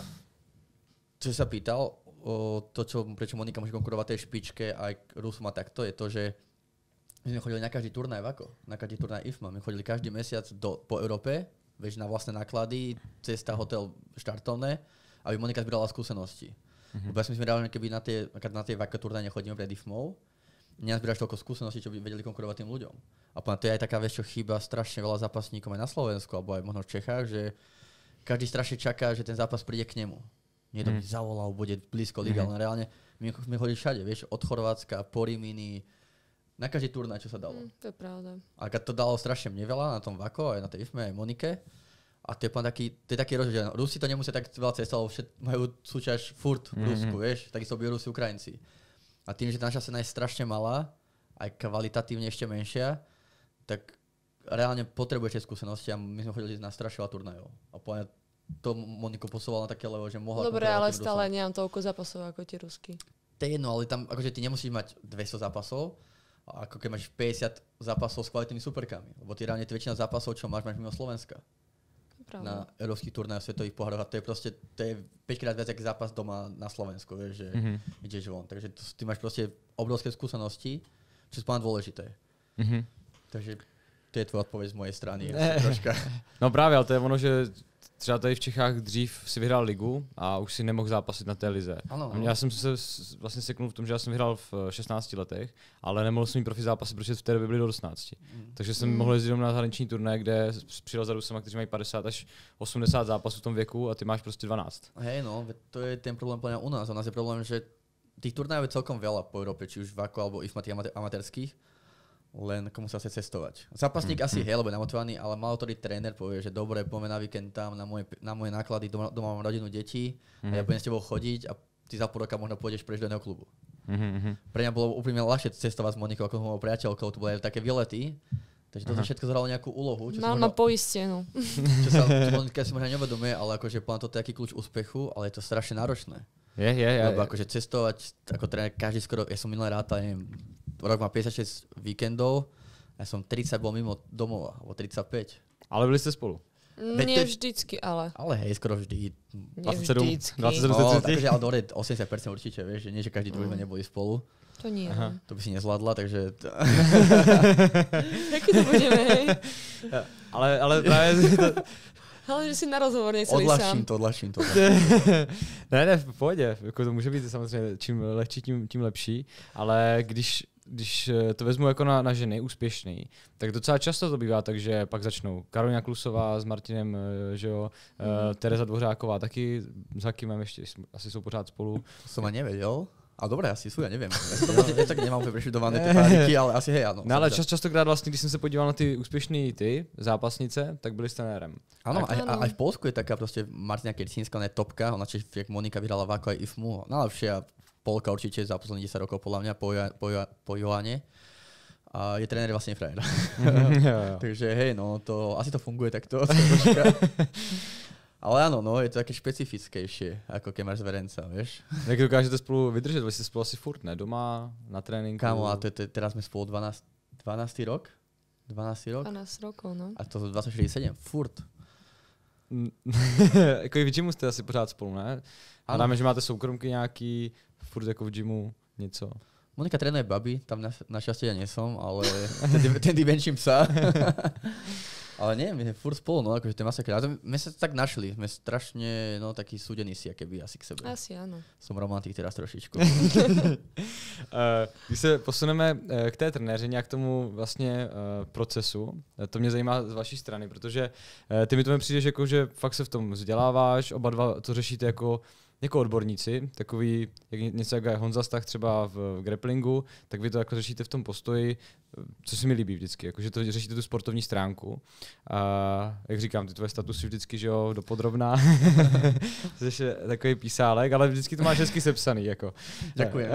Speaker 3: čo sa pýtal, o to, čo, prečo Monika môže konkurovať tej špičke, aj Rus má takto, je to, že my sme chodili na každý turnaj vako, na každý turnaj IFMA. My chodili každý mesiac do, po Európe, vieš, na vlastné náklady, cesta, hotel, štartovné, aby Monika zbierala skúsenosti. Mm-hmm. ja sme rávali, keby na tie, na tie vako turnaje nechodíme pred IFMou, nezbieraš toľko skúseností, čo by vedeli konkurovať tým ľuďom. A to je aj taká vec, čo chýba strašne veľa zápasníkom aj na Slovensku, alebo aj možno v Čechách, že každý strašne čaká, že ten zápas príde k nemu. Niekto mm. by zavolal, bude blízko mhm. liga, mm. ale reálne my, my chodí všade, vieš, od Chorvátska, po Rimini, na každý turnaj, čo sa dalo. Mm, to je pravda. A to dalo strašne mne veľa na tom Vako, aj na tej IFME, aj Monike. A to je taký, to je taký rozdiel. Rusi to nemusia tak veľa lebo všet, majú súťaž furt v mhm. Rusku, mm-hmm. vieš, takisto bijú Rusi Ukrajinci. A tým, že naša cena je strašne malá, aj kvalitatívne ešte menšia, tak reálne potrebujete skúsenosti a my sme chodili na strašne veľa turnajov. A povedať, to Moniko posúvala na také levo, že mohla... Dobre, ale stále
Speaker 1: nemám toľko zápasov ako tie rusky.
Speaker 3: To je jedno, ale tam akože ty nemusíš mať 200 zápasov, ako keď máš 50 zápasov s kvalitnými superkami. Lebo ty reálne väčšina zápasov, čo máš, máš mimo Slovenska. Pravda. na európskych turnajoch, svetových pohároch a to je proste, to je 5 krát viac ako zápas doma na Slovensku, vieš, že mm-hmm. ideš von. Takže to, ty máš proste obrovské skúsenosti, čo je dôležité. Mm-hmm. Takže
Speaker 2: to je tvoja odpoveď z mojej strany.
Speaker 3: Ne. Troška.
Speaker 2: No práve, ale to je ono, že třeba tady v Čechách dřív si vyhrál ligu a už si nemohl zápasit na té lize. Ano, ano. Já jsem se vlastně seknul v tom, že já jsem vyhrál v 16 eh, letech, ale nemohl jsem mít profi zápasy, protože v té době byly do 18. Mm. Takže jsem mm. mohl jezdit na zahraniční turné, kde přijel za Rusama, kteří mají 50 až 80 zápasů v tom věku a ty máš prostě 12.
Speaker 3: Hej, no, to je ten problém plně u nás. U nás je problém, že tých turnajov je celkom veľa po Európe, či už v ako alebo i v amatérských len komu sa chce cestovať. Zápasník mm. asi mm. je, lebo namotovaný, ale mal to tréner, povie, že dobre, poďme na víkend tam, na moje, na moje náklady, doma, doma mám rodinu, deti mm. a ja mhm. budem s tebou chodiť a ty za pol roka možno pôjdeš preč do iného klubu. Mm-hmm. Pre mňa bolo úplne ľahšie cestovať s Monikou ako s mojou priateľkou, to boli také vylety, takže to všetko zhralo nejakú úlohu. Čo Mal možno, poistenú. No. Čo sa Monika si možno nevedomuje, ale akože plán to je taký kľúč úspechu, ale je to strašne náročné. Je, je, je. Lebo akože cestovať, ako tréner, každý skoro, ja som minulé rád, neviem, rok má 56 víkendov, ja som 30 bol mimo domov, alebo 35. Ale byli ste spolu? Mm, nie vždycky, ale.
Speaker 1: Ale hej, skoro vždy. 27, 27 no, takže, ale
Speaker 3: dobre, 80% určite, vieš, že nie, že každý druhý sme mm. neboli spolu. To nie. Aha. No. To by si nezvládla, takže... Taký to
Speaker 1: budeme, hej.
Speaker 2: Ale, ale práve...
Speaker 4: Ale
Speaker 1: že si na rozhovor nechceli odlaším sám. odlaším to, odlaším to.
Speaker 2: ne, ne, v pohodě. Jako to může být samozřejmě čím lehčí, tím, tím lepší. Ale když když eh, to vezmu jako na, na ženy nejúspěšný, tak docela často to bývá takže pak začnou Karolina Klusová s Martinem, eh, že jo, mm. uh, Tereza Dvořáková taky, s Hakimem ještě asi jsou pořád spolu. To jsem ani nevedel. A dobré, asi sú, ja neviem. Ja to ja tak nemám preštudované tie pániky, ale asi hej, áno. No ale čas, častokrát vlastne, když som sa podíval na ty úspěšný ty zápasnice, tak byli s trenérem. Áno, aj, ano.
Speaker 3: aj, v Polsku je taká proste Martina Kercínska, ona je topka, ona čiže jak Monika vyhrala Váko aj IFMU, najlepšia no, polka určite za posledných 10 rokov podľa mňa po, jo- po, jo- po Joane. A je tréner vlastne frajer. Mm, Takže hej, no to asi to funguje takto. Ale áno, no, je to také špecifickejšie, ako keď máš zverenca, vieš. Jak dokážete spolu vydržať, vy ste spolu asi furt, ne? Doma, na tréninku? Kámo, a to je, to je, teraz sme spolu 12,
Speaker 2: 12 rok? 12 rok?
Speaker 1: 12 rokov, no. A to 24-7, furt.
Speaker 2: jako i v gymu jste asi pořád spolu, ne? A dáme, že máte soukromky nejaký, furt ako v gymu niečo. Monika trénuje baby, tam na, našťastie ja nesom, ale
Speaker 3: ten venčím sa. ale nie, my furt spolu, no, akože to je masakra. My sa tak našli, sme strašne, no, takí súdení si, aké by asi k sebe. Asi áno. Som romantik teraz
Speaker 2: trošičku. Když se posuneme eh, k té trenéřině a k tomu vlastně eh, procesu, eh, to mě zajímá z vaší strany, protože ty mi to mi přijdeš jako, že fakt se v tom vzděláváš, oba dva to řešíte jako jako odborníci, takový, jak něco jak Honza Stach třeba v, v grapplingu, tak vy to jako řešíte v tom postoji, co se mi líbí vždycky, jako, že to řešíte tu sportovní stránku. A jak říkám, ty tvoje statusy vždycky, že jo, dopodrobná, což je takový písálek, ale vždycky to máš hezky sepsaný. Jako. Děkuji.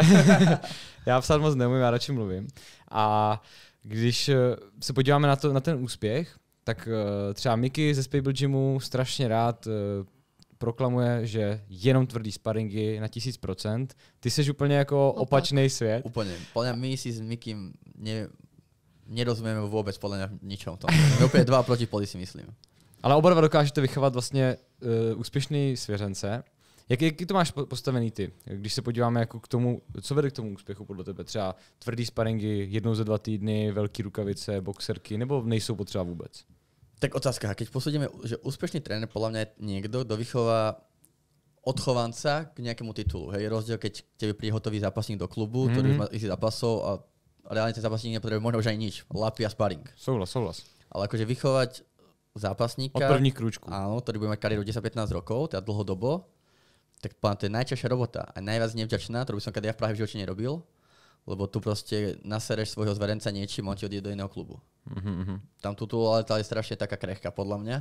Speaker 2: já psát moc neumím, já radši mluvím. A když eh, se podíváme na, to, na ten úspěch, tak eh, třeba Miky ze Spable Gymu strašně rád eh, proklamuje, že jenom tvrdý sparingy na 1000%. Ty jsi úplně jako no, opačný svět. Úplně. Podle my si s Mikim ne, nerozumíme vůbec podle mě ničom tomu. My úplně dva poli si myslím. Ale oba dva dokážete vychovat vlastně uh, úspěšný svěřence. Jak, jaký to máš postavený ty? Když se podíváme jako k tomu, co vede k tomu úspěchu podle tebe? Třeba tvrdý sparingy jednou za dva týdny, velký rukavice, boxerky, nebo nejsou potřeba vůbec? Tak otázka, keď posúdime, že úspešný tréner
Speaker 3: podľa mňa je niekto, kto vychová odchovanca k nejakému titulu. Hej, rozdiel, keď tebe príde hotový zápasník do klubu, mm-hmm. ktorý už má x zápasov a reálne ten zápasník nepotrebuje možno už ani nič. Lapy a sparing. Súhlas, súhlas. Ale akože vychovať zápasníka... Od prvých krúčku. Áno, ktorý bude mať kariéru 10-15 rokov, teda dlhodobo, tak to je najťažšia robota a najviac nevďačná, ktorú by som kedy ja v Prahe v živote nerobil lebo tu proste nasereš svojho zverenca niečím, on ti odjde do iného klubu. Mm-hmm. Tam tu ale tá je strašne taká krehká, podľa mňa.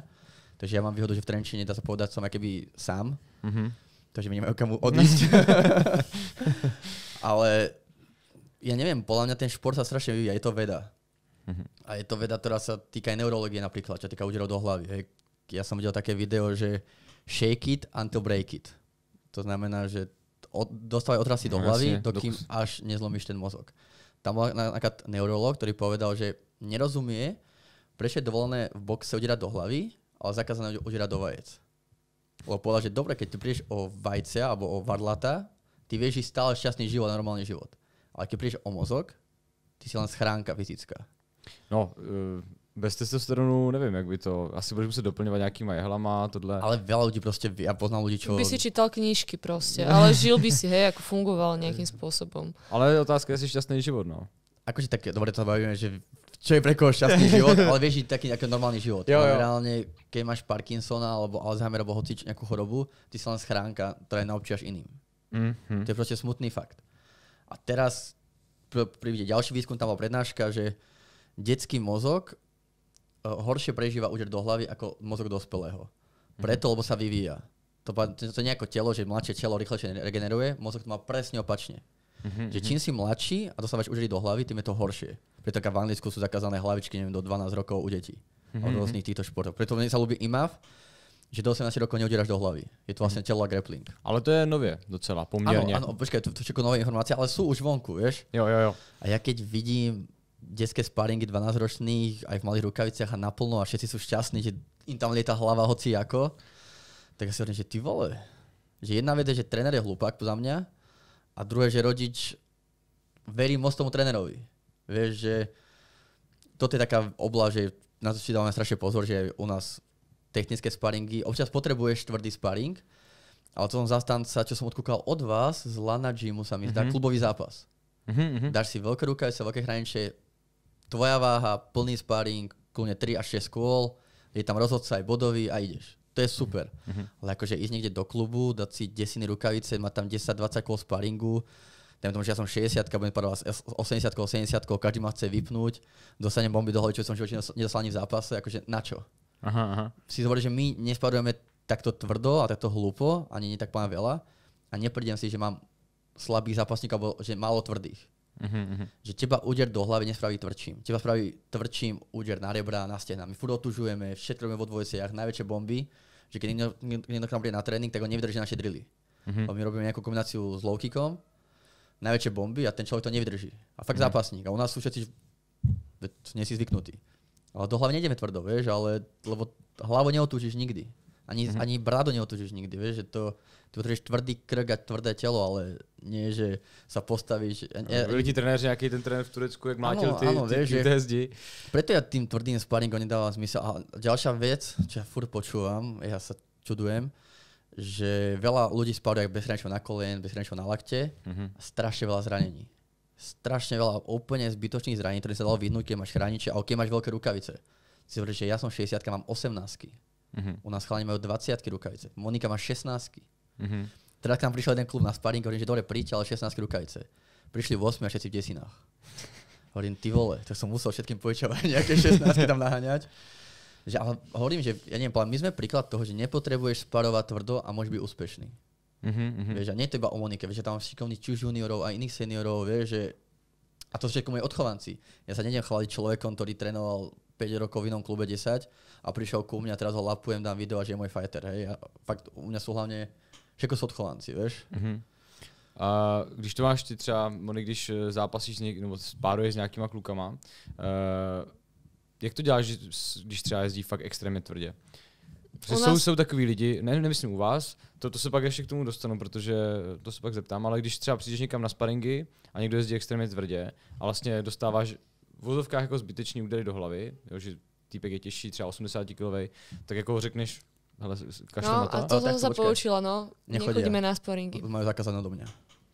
Speaker 3: Takže ja mám výhodu, že v Trenčine, dá sa povedať, som keby sám. Mm-hmm. Takže mi nemajú kam odísť. ale ja neviem, podľa mňa ten šport sa strašne vyvíja, je to veda. Mm-hmm. A je to veda, ktorá sa týka aj neurologie napríklad, čo týka úderov do hlavy. Hej. Ja som videl také video, že shake it until break it. To znamená, že od, dostávajú otrasy do hlavy, Jasne, dokým dokus... až nezlomíš ten mozog. Tam bol napríklad neurolog, ktorý povedal, že nerozumie, prečo je dovolené v boxe udierať do hlavy, ale zakázané udierať do vajec. Lebo povedal, že dobre, keď ty prídeš o vajce alebo o varlata, ty vieš žiť stále šťastný život, normálny život. Ale keď prídeš o mozog, ty si len schránka fyzická.
Speaker 2: No, uh bez testosteronu nevím, jak by to, asi budeš muset doplňovat nějakýma jehlama, tohle. Ale veľa ľudí prostě, ja poznám ľudí,
Speaker 3: čo... By si
Speaker 1: čítal knížky prostě, ale žil by si, hej, ako fungoval nějakým způsobem.
Speaker 3: Ale otázka je, jestli šťastný život, no. Akože tak, dobre to bavíme, že čo je pre koho šťastný život, ale vieš, taký nejaký normálny život. Jo, jo. Reálne, keď máš Parkinsona alebo Alzheimer alebo hoci nejakú chorobu, ty si len schránka, ktorá je naučiaš iným. Mm-hmm. To je proste smutný fakt. A teraz príde ďalší výskum, tam bola prednáška, že detský mozog Eh, horšie prežíva úder do hlavy ako mozog dospelého. Mhm. Preto, lebo sa vyvíja. To, to nie je ako telo, že mladšie telo rýchlejšie regeneruje, mozog to má presne opačne. Mm-hmm. Že mhm. čím si mladší a dostávaš údery do hlavy, tým je to horšie. Preto v Anglicku sú zakázané hlavičky neviem, do 12 rokov u detí. Mm-hmm. Od mhm. rôznych týchto športov. Preto mne sa ľúbi IMAV, že do 18 rokov neudieraš do hlavy. Je to vlastne telo a grappling. Ale to je nové docela, pomierne. Áno, áno počkaj, to, to všetko nové informácie, ale sú už vonku, vieš? Jo, jo, jo. A ja keď vidím detské sparingy 12-ročných aj v malých rukaviciach a naplno a všetci sú šťastní, že im tam lieta hlava hoci ako. Tak ja si hovorím, že ty vole. Že jedna vec je, že tréner je hlupák za mňa a druhé, že rodič verí moc tomu trénerovi. Vieš, že toto je taká obla, že na to si dávame strašne pozor, že u nás technické sparingy, občas potrebuješ tvrdý sparing, ale to som zastanca, čo som odkúkal od vás, z Lana Gymu sa mi zdá, mm-hmm. klubový zápas. Mm-hmm. Dáš si veľké rukavice, veľké hranice, tvoja váha, plný sparring, kľúne 3 až 6 kôl, je tam rozhodca aj bodový a ideš. To je super. Mm-hmm. Ale akože ísť niekde do klubu, dať si desiny rukavice, mať tam 10-20 kôl sparingu, dajme tomu, že ja som 60, budem parovať 80, 70, každý ma chce vypnúť, dostanem bomby do hlavy, čo som životne nedostal ani v zápase, akože na čo? Aha, aha. Si zvolí, že my nespadujeme takto tvrdo a takto hlúpo, ani nie tak poviem veľa a neprídem si, že mám slabých zápasníkov alebo že málo tvrdých. Uh-huh, Že teba úder do hlavy nespraví tvrdším. Teba spraví tvrdším úder na rebra, na stehna. My furt otužujeme, všetko robíme vo dvojsiach, najväčšie bomby, že keď niekto, niekto k nám príde na tréning, tak on nevydrží naše drily. Uh-huh. My robíme nejakú kombináciu s low kickom, najväčšie bomby a ten človek to nevydrží. A fakt uh-huh. zápasník. A u nás sú všetci nie si zvyknutí. Ale do hlavy nejdeme tvrdo, vieš, ale, lebo hlavu neotúžiš nikdy. Ani, mm-hmm. ani brado neotočíš nikdy, vieš, že to, ty potrebuješ tvrdý krk a tvrdé telo, ale nie, že sa postavíš. Ne, Byli ti
Speaker 2: že nejaký ten tréner v Turecku, jak mátil ty, áno, ty, vieš,
Speaker 3: ty Preto ja tým tvrdým sparingom nedávam zmysel. A ďalšia vec, čo ja furt počúvam, ja sa čudujem, že veľa ľudí spáruje bez na kolien, bez na lakte, mm-hmm. strašne veľa zranení strašne veľa úplne zbytočných zranení, ktoré sa dalo vyhnúť, keď máš hraniče a keď máš veľké rukavice. Si hovoríš, že ja som 60 mám 18 Uh-huh. U nás chalani majú 20 rukavice. Monika má 16. Uh-huh. Teraz k nám prišiel jeden klub na sparing, hovorím, že dobre, príďte, ale 16 rukavice. Prišli v 8 a všetci v desinách. Hovorím, ty vole, to som musel všetkým požičovať nejaké 16 tam naháňať. Že, ale hovorím, že ja neviem, my sme príklad toho, že nepotrebuješ sparovať tvrdo a môžeš byť úspešný. Uh-huh. Vieš, a nie to iba o Monike, vieš, že tam mám či už juniorov a iných seniorov, vieš, že... A to všetko moje odchovanci. Ja sa nedem chváliť človekom, ktorý trénoval 5 rokov v inom klube 10 a prišiel ku mňa, teraz ho lapujem, dám video a že je môj
Speaker 2: fighter. Hej. A fakt u mňa sú hlavne všetko odchovanci, vieš. Mm-hmm. A když to máš ty třeba, Moni, když eh, zápasíš něk, nebo spáruješ s nějakýma klukama, uh, jak to děláš, když třeba jezdí fakt extrémně tvrdě? nás... jsou, jsou takový lidi, ne, nemyslím u vás, to, to se pak ještě k tomu dostanu, protože to se pak zeptám, ale když třeba přijdeš někam na sparingy a někdo jezdí extrémně tvrdě a vlastně dostáváš v vozovkách jako zbytečný údery do hlavy, jo, že týpek je těžší, třeba 80 kg, tak jako řekneš, hele,
Speaker 1: kašle no, na to. No, a to jsem se poučila, no. Nechodíme na sparingy.
Speaker 2: Mají zakazané do mě.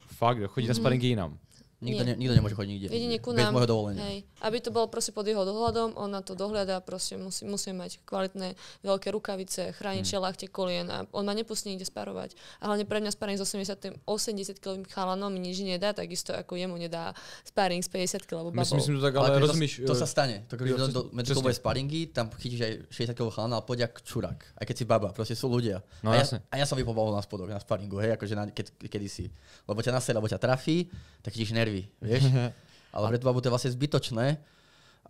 Speaker 2: Fakt, jo, chodí mm na mhm. sparingy jinam.
Speaker 3: Nikto, Ne, nikto nemôže chodiť nikde. Jedine ku nám, bez dovolenia.
Speaker 1: Hej. Aby to bolo proste pod jeho dohľadom, on na to dohľadá, proste musí, musí mať kvalitné veľké rukavice, chrániče, hmm. ľahte, kolien a on ma nepustí nikde sparovať. A hlavne pre mňa sparing s 80 80 kg chalanom mi nič nedá, takisto ako jemu nedá sparing s 50 kg Myslím, Myslím, že tak, ale, ale rozumíš,
Speaker 4: to, to, e, sa stane.
Speaker 3: To, keď do, do, medzi to sparingy, tam chytíš aj 60 kg chalana a poď čurák. Aj keď si baba, proste sú ľudia. No, a, ja, a ja som vypobavol na spodok, na sparingu, hej, akože na, keď, kedysi. Lebo ťa nasel, lebo ťa trafí, tak chytíš nervy, vieš. Ale pre tú to je vlastne zbytočné.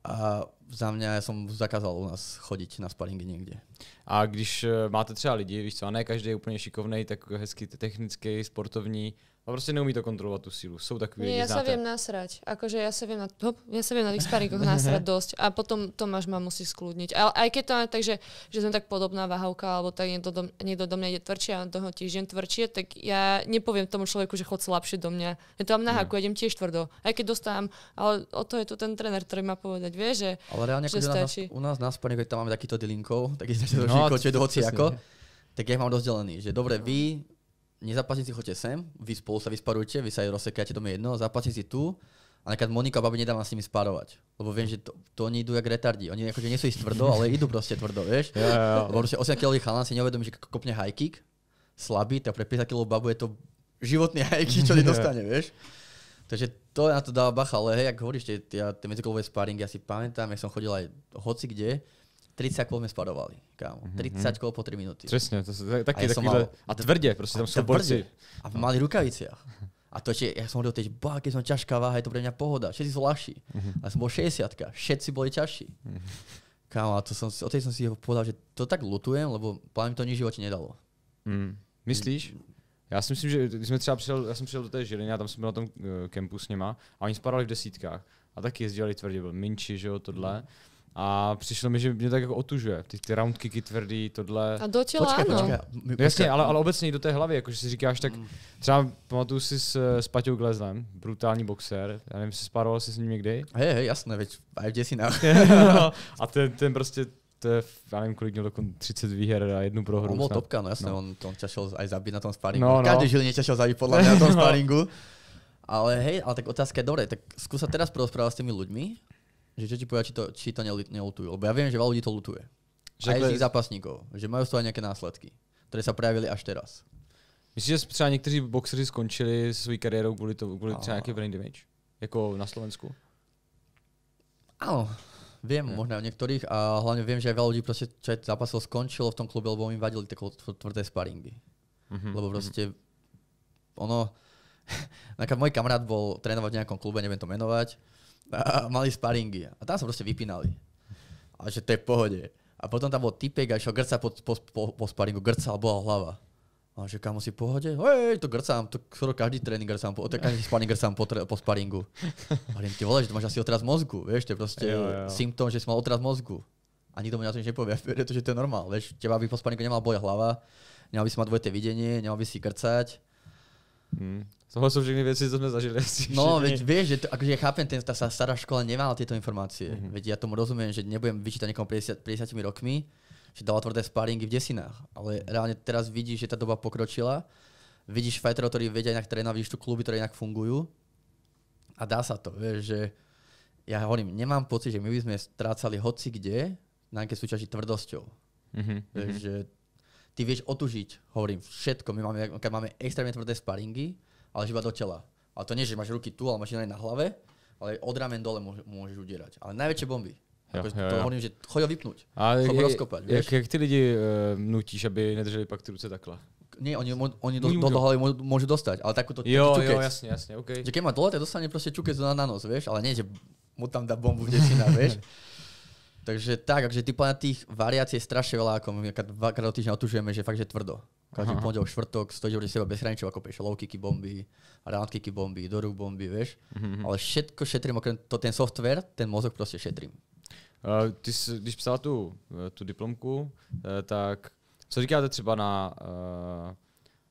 Speaker 2: A za mě ja som zakázal u nás chodit na sparingy někde. A když e, máte třeba lidi, víš co, a ne každý je úplně šikovný, tak hezky technický, sportovní, a proste neumí to kontrolovať tú silu. Sú takí Nie, ja sa viem
Speaker 1: nasrať. Akože ja sa viem na, hop, ja sa viem na tých sparingoch nasrať dosť. A potom Tomáš ma musí skľudniť. Ale aj keď to je tak, že, že som tak podobná váhavka, alebo tak niekto do, niekto do mňa ide tvrdšie a do toho týždeň tvrdšie, tak ja nepoviem tomu človeku, že chod slabšie do mňa. Ja to mám na haku, idem tiež tvrdo. Aj keď dostávam, ale o to je tu ten tréner, ktorý má povedať, vie, že Ale reálne, že akože stačí.
Speaker 3: U nás na sparingu, tam máme takýto delinkov, takých, no, to, to, hoci ako tak ja mám rozdelený, že dobre, vy si chodte sem, vy spolu sa vysparujte, vy sa aj rozsekajte to mi jedno, zápasníci tu, a napríklad Monika Babi nedáva vlastne s nimi sparovať. Lebo viem, že to, to oni idú jak retardi. Oni akože nie sú ísť tvrdo, ale idú proste tvrdo, vieš. Yeah, yeah. Lebo proste 8 kg chalán si neuvedomí, že kopne high kick, slabý, tak pre 5 kg babu je to životný high kick, čo ti dostane, vieš. Takže to na to dáva bacha, ale hej, ak hovoríš, tie, tie, tie medzikolové sparingy, ja si pamätám, ja som chodil aj hoci kde, 30 kôl sme spadovali, kámo. 30 mhm, mhm. kôl po 3 minúty. Presne, to sú taký, a, ja taký, a tvrde, proste tam sú borci. A v no. malých rukaviciach. A to, že ja som hovoril, bo, bá, keď som ťažká váha, je to pre mňa pohoda, všetci sú ľahší. Uh-huh. A som bol 60 všetci boli ťažší. Uh-huh. Kámo, a to som, o tej som si povedal, že to tak lutujem, lebo plán mi to nič
Speaker 2: živote nedalo. Mm. Myslíš? Já si myslím, že když jsme třeba přišel, já jsem přijel do té Žiliny a tam jsem byl na tom e, kempu s nima a oni spadali v desítkách a taky jezdili tvrdě, byl Minči, že jo, tohle. Mm. A přišlo mi, že mě tak jako otužuje. Ty, ty roundkiky tvrdý, tohle. A do těla, počkej, ano. Počkej, my, no jasně, ale, ale obecně do té hlavy, jakože si říkáš, tak třeba pamatuju si s, s Paťou Glezlem, brutální boxer, já nevím, spároval si s ním někdy? Hej, hej, jasné, veď, aj v děsinách. a ten, ten prostě to je, já nevím, kolik měl dokon 30 výher a jednu prohru. On bol topka, no jasné, no. on, to ťažil aj zabiť na tom sparingu. No, no. Každý žil neťažil zabiť podľa mňa na tom no. sparingu.
Speaker 3: Ale hej, ale tak otázka je, dobre, tak skúsa teraz porozprávať s tými ľuďmi že čo ti povedať, či to, či to neľutujú. Lebo ja viem, že veľa ľudí to lutuje. Že aj z tých zápasníkov. Že majú z toho nejaké následky,
Speaker 2: ktoré sa prejavili až teraz. Myslíš, že třeba někteří boxeri skončili svojí kariérou kvôli, to, kvôli třeba nějaký brain damage? Jako na Slovensku?
Speaker 4: Áno,
Speaker 3: viem hmm. možná o niektorých a hlavne viem, že aj veľa ľudí proste, čo aj zápasov skončilo v tom klube, lebo im vadili takové tvrdé sparingy. Mm-hmm. Lebo mhm. proste mm-hmm. ono, môj kamarát bol trénovať v nejakom klube, neviem to menovať, a mali sparingy a tam sa proste vypínali. A že to je v pohode. A potom tam bol typek a išiel grca po, po, po, po sparingu, grca a bola hlava. A že kamo si v pohode? Hej, to grcám, to skoro každý tréning grcám, po, každý sparing grcám po, po sparingu. Hovorím ti, vole, že to máš asi otraz mozgu, vieš, to je proste jo, jo. symptom, že si mal otraz mozgu. A nikto mu na to nič nepovie, pretože to je normál, vieš, teba by po sparingu nemal boja hlava, nemal by si mať dvojité videnie, nemal by si krcať. Hmm.
Speaker 2: Tohle sú všetky veci, čo sme zažili. Asi no, veď
Speaker 3: vieš, že to, akože ja chápem, ten, tá stará škola nemala tieto informácie. Mm-hmm. Veď ja tomu rozumiem, že nebudem vyčítať niekomu 50, 50 rokmi, že dala tvrdé sparingy v desinách. Ale reálne teraz vidíš, že tá doba pokročila. Vidíš fighterov, ktorí vedia inak trénovať, vidíš tu kluby, ktoré inak fungujú. A dá sa to, vieš, že ja hovorím, nemám pocit, že my by sme strácali hoci kde na nejaké súťaži tvrdosťou. Mm-hmm. Vieš, mhm. že ty vieš otužiť, hovorím, všetko. My máme, máme extrémne tvrdé sparingy, ale že iba do tela. Ale to nie, že máš ruky tu, ale máš na hlave, ale od ramen dole môže, môžeš udierať. Ale najväčšie bomby.
Speaker 2: Ja, ja, ja. To hovorím, že choď ho vypnúť. A choď ho rozkopať, jak, jak, jak ty lidi uh, nutíš, aby nedrželi pak ty ruce takhle?
Speaker 3: Nie, oni, oni do, do, do hlavy môžu dostať, ale takúto Jo, čukec. jo, jasne, jasne, okay. Že keď má dole, tak dostane proste čukec na, na nos, vieš, ale nie, že mu tam dá bombu v desina, vieš. Takže tak, takže ty na tých variácií je strašne veľa, ako my dvakrát do týždňa otužujeme, že fakt, že tvrdo. Každý Aha. pondel, štvrtok, 190 bez hraničov, ako peš, low kicky bomby, round kicky bomby, do rúk bomby, vieš. Mm-hmm. Ale všetko šetrím, okrem to, ten software, ten mozog proste šetrím.
Speaker 2: Uh, ty si, když psal tú, eh, tú diplomku, uh, tak co říkáte třeba na... Uh,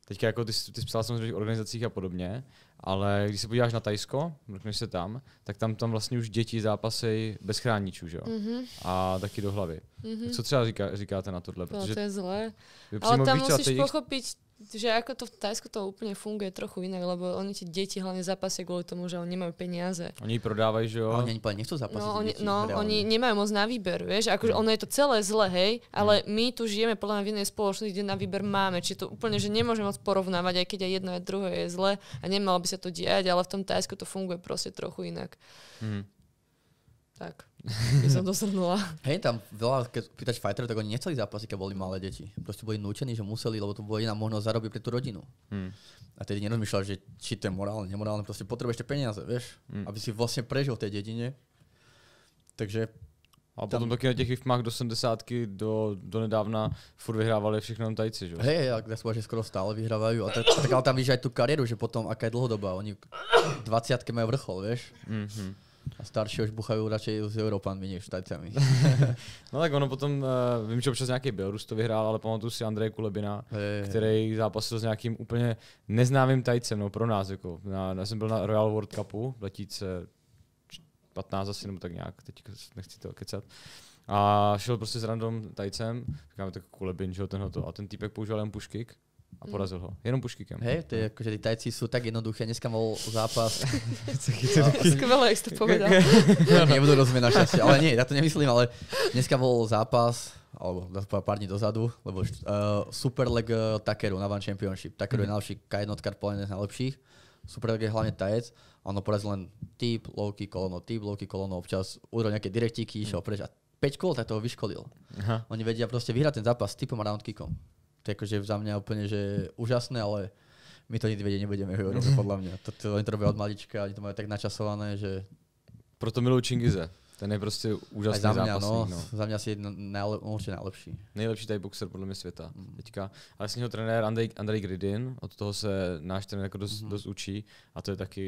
Speaker 2: teďka ako ty, ty jsi psal samozrejme v organizacích a podobně, ale když se podíváš na Tajsko, mrkneš se tam, tak tam tam vlastně už děti zápasy bez chráničů, že jo? Mm-hmm. A taky do hlavy. Mm-hmm. Co třeba říká, říkáte na tohle? no, to je zlé. Ale tam musíš
Speaker 1: pochopit že ako to v Tajsku to úplne funguje trochu inak, lebo oni tie deti hlavne zapasia kvôli tomu, že oni nemajú peniaze.
Speaker 2: Oni prodávajú, že jo? oni ani nechcú zapasiť no, oni, deti, no oni
Speaker 1: nemajú moc na výber, vieš? Akože no. ono je to celé zle, hej? Ale no. my tu žijeme podľa mňa v inej spoločnosti, kde na výber máme. Čiže to úplne, že nemôžeme moc porovnávať, aj keď aj jedno, aj druhé je zle a nemalo by sa to diať, ale v tom Tajsku to funguje proste trochu inak. Mm. Tak keď som to srnula.
Speaker 3: Hej, tam veľa, keď pýtaš fighterov, tak oni nechceli zápasiť, keď boli malé deti. Proste boli nútení, že museli, lebo to bola jediná možnosť zarobiť pre tú rodinu. Hmm. A tedy nerozmýšľal, že či to je morálne, nemorálne,
Speaker 2: proste potrebuješ peniaze, vieš, hmm. aby si vlastne prežil v tej dedine. Takže a potom tam... taky na tých IFMách do 70 do, do nedávna furt vyhrávali všechno tajci, že jo?
Speaker 3: Hej, ja dnes že skoro stále vyhrávajú. A tak, tak ale tam víš aj tú kariéru, že potom, aká je dlhodobá. Oni
Speaker 2: 20 majú vrchol, vieš? Mm -hmm. A starší už buchajú radšej s Európanmi než Tajcami. no tak ono potom, uh, vím, že občas nějaký Bělorus to vyhrál, ale pamatuju si Andrej Kulebina, je, který zápasil s nějakým úplně neznámým Tajcem, no pro nás. Jako. Na, já jsem byl na Royal World Cupu, 2015 asi, nebo tak nějak, teď nechci to kecat. A šel prostě s random tajcem, říkáme tak Kulebin, že ho tenhle to. A ten týpek používal jen puškik a porazil ho. Jenom puškikem. Hej, to je
Speaker 3: že tí Tajci sú tak jednoduché. Dneska bol zápas. No. Skvelé, ak si to povedal. nebudú rozumieť na šťastie, ale nie, ja to nemyslím, ale dneska bol zápas, alebo pár dní dozadu, lebo uh, eh, Super League eh, Takeru na One Championship. Takeru mm-hmm. je mhm. najlepší K1 kar z najlepších. Super League je hlavne Tajec. Ono porazil len typ, lovky, kolono, typ, lovky, kolono, občas udrol nejaké direktíky, išiel preč a 5 kôl tak toho vyškolil. Aha. Oni vedia proste vyhrať ten zápas s typom a kickom to je akože za mňa úplne, že úžasné, ale my to nikdy vedieť nebudeme, robiť, mhm. podľa mňa. To, to oni to robia od malička, oni to majú tak načasované, že... Proto milujú
Speaker 2: Čingize. Ten
Speaker 3: je proste úžasný za mňa, no. zápasník, no, no.
Speaker 2: Za mňa si je určite najlepší. Nejlepší tady boxer podle mě světa mm. teďka. Ale s něho trenér Andrej, Andrej Gridin, od toho se náš trenér dosť mm. dost učí a to je taky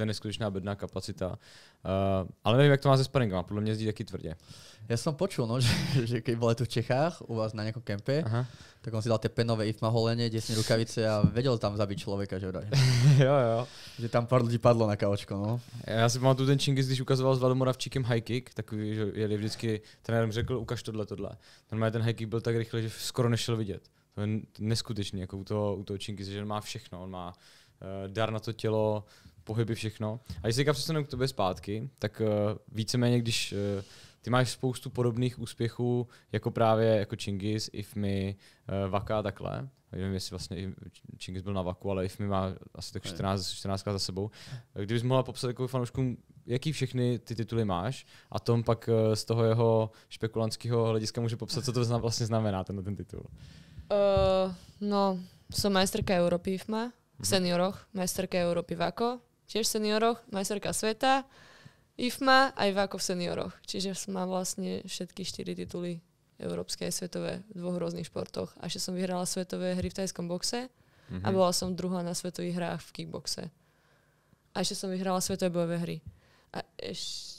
Speaker 2: to je neskutečná bedná kapacita. Uh, ale nevím, jak to má se sparingama, podle mě zdi taky tvrdě. Já jsem počul, no, že, že keď bol tu v Čechách, u vás na nějakém kempe, Aha. tak on si
Speaker 3: dal tie penové i má holenie, desne rukavice a vedel tam zabiť člověka, že vraj. jo, jo. Že tam pár lidí padlo na kaočko, no.
Speaker 2: Já si pamatuju ten Čingis, když ukazoval s Vladom Moravčíkem high kick, takový, že jeli vždycky, jenom řekl, ukaž tohle, tohle. Ten, ten high kick byl tak rychle, že skoro nešel vidět. To je neskutečný, jako u toho, u toho Čingis, že on má všechno, on má uh, dar na to tělo, pohyby, všechno. A když se teďka přesunu k tobě zpátky, tak uh, víceméně, když uh, ty máš spoustu podobných úspěchů, jako právě jako Chingis, Ifmi, uh, eh, Vaka takhle. Nevím, jestli vlastně Chingis byl na Vaku, ale Ifmi má asi tak 14, 14 za sebou. Kdybys mohla popsat jako fanouškům, jaký všechny ty tituly máš a Tom pak z toho jeho špekulantského hlediska může popsat, co to vlastně znamená, ten, ten titul.
Speaker 1: Uh, no, som majsterka Európy IFMA, v senioroch, majsterka Európy Vako, tiež v senioroch, majsterka sveta, IFMA aj VAKO v senioroch. Čiže má vlastne všetky štyri tituly európske aj svetové v dvoch rôznych športoch. A ešte som vyhrala svetové hry v tajskom boxe mm-hmm. a mhm. bola som druhá na svetových hrách v kickboxe. A ešte som vyhrala svetové bojové hry. A ešte...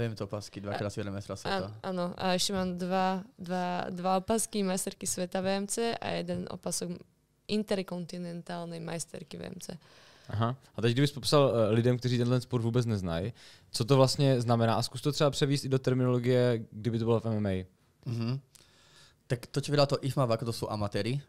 Speaker 3: Viem to opasky, dvakrát si sveta.
Speaker 1: Áno, a ešte mám dva, dva, dva opasky majsterky sveta VMC a jeden opasok interkontinentálnej majsterky VMC.
Speaker 2: Aha. A teď kdybys popsal eh, lidem, kteří tenhle sport vůbec neznají, co to vlastně znamená a zkus to třeba převíst i do terminologie, kdyby to bylo v MMA. -hmm. Tak to, čo vydá to IFMAV, ako to sú amatéri,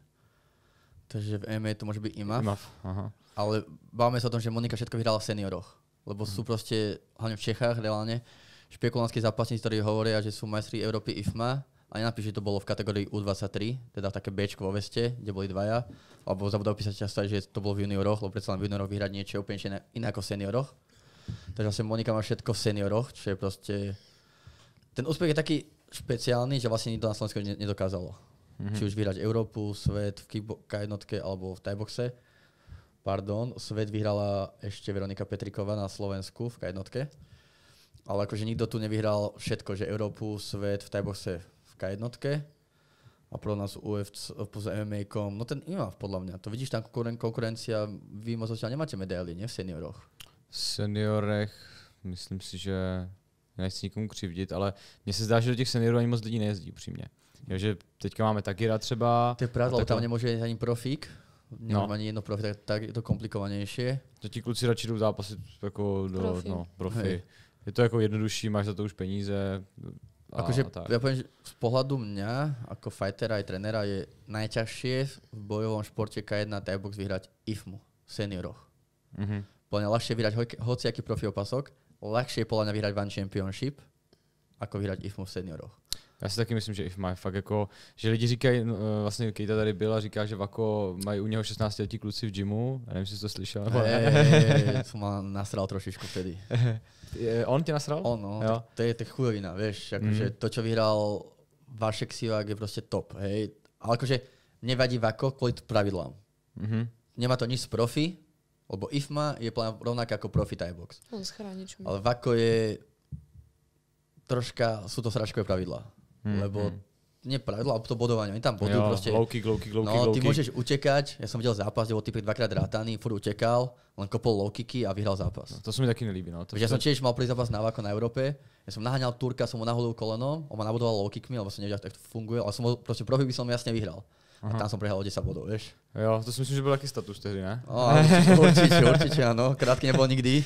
Speaker 3: takže v MMA to môže byť IMAV, IMAV aha. ale bavíme sa o tom, že Monika všetko vyhrala v senioroch, lebo mhm. jsou sú proste, hlavne v Čechách reálne, špekulantskí zápasníci, ktorí hovoria, že sú majstri Európy IFMA, a nenapíš, že to bolo v kategórii U23, teda také B vo veste, kde boli dvaja, alebo zabudol písať často že to bolo v junioroch, lebo predsa len v junioroch vyhrať niečo úplne iné ako v senioroch. Takže vlastne Monika má všetko v senioroch, čo je proste... Ten úspech je taký špeciálny, že vlastne nikto na Slovensku nedokázalo. Mm-hmm. Či už vyhrať Európu, svet v K1 alebo v tajboxe. Pardon, svet vyhrala ešte Veronika Petriková na Slovensku v K1. Ale akože nikto tu nevyhral všetko, že Európu, svet v tajboxe k1 a pro nás UFC, s mma -kom. no ten IMAF podľa mňa, to vidíš, tam konkurencia, vy moc zatiaľ nemáte medaily, nie? v senioroch?
Speaker 2: V seniorech myslím si, že nechci nikomu křivdit, ale mně se zdá, že do těch seniorů ani moc lidí nejezdí upřímně. Takže teďka máme Tagira třeba. To je pravda, tam
Speaker 3: nemôže ani profík. Nemám no. ani jedno profi, tak, tak je to komplikovanější.
Speaker 2: To ti kluci radši jdou zápasit
Speaker 3: jako do profi. No, profi. Je to jako jednodušší, máš za to už peníze, akože ja poviem, že z pohľadu mňa, ako fightera aj trenera, je najťažšie v bojovom športe K1 tiebox box vyhrať IFMU v senioroch. Mm-hmm. Podľa mňa ľahšie vyhrať ho- hociaký profi opasok, ľahšie je poľa mňa vyhrať One Championship, ako vyhrať
Speaker 2: IFMU v senioroch. Já si taky myslím, že if má fakt jako, že lidi říkají, no, eh, vlastně Kejta tady byla, říká, že Vako mají u něho 16 letí kluci v gymu, já nevím, jestli jsi to slyšel. Ne, ne, je, nasral trošičku vtedy. On tě nasral? On, no, jo. to je tak chujovina, víš,
Speaker 3: akože mm. to, co vyhral Vašek Sivák je prostě top, hej. Ale mě vadí Vako kvůli pravidlám. Mm-hmm. Nemá to nic z profi, lebo IFMA je rovnaká ako profi Thai box.
Speaker 1: On Ale
Speaker 3: Vako je troška, sú to sračkové pravidla. Mm-hmm. Lebo nie pravidlo, ale to bodovanie. Oni tam bodujú proste. Low kick, low kick, low kick, no, ty low môžeš utekať. Ja som videl zápas, lebo bol typek dvakrát rátaný, furt utekal, len kopol low kicky a vyhral zápas. No,
Speaker 2: to som mi taký nelíbi.
Speaker 3: No. To ja som tiež mal prísť zápas na ako na Európe. Ja som naháňal Turka, som mu nahodil koleno, on ma nabodoval low kickmi, lebo som nevedel, ako to funguje, ale som ho, proste prvý by som jasne vyhral. A tam som prehral 10 bodov, vieš. Jo, to si myslím, že bol taký status tehdy, ne? O, no, určite, určite, určite, áno. Krátky nebol nikdy.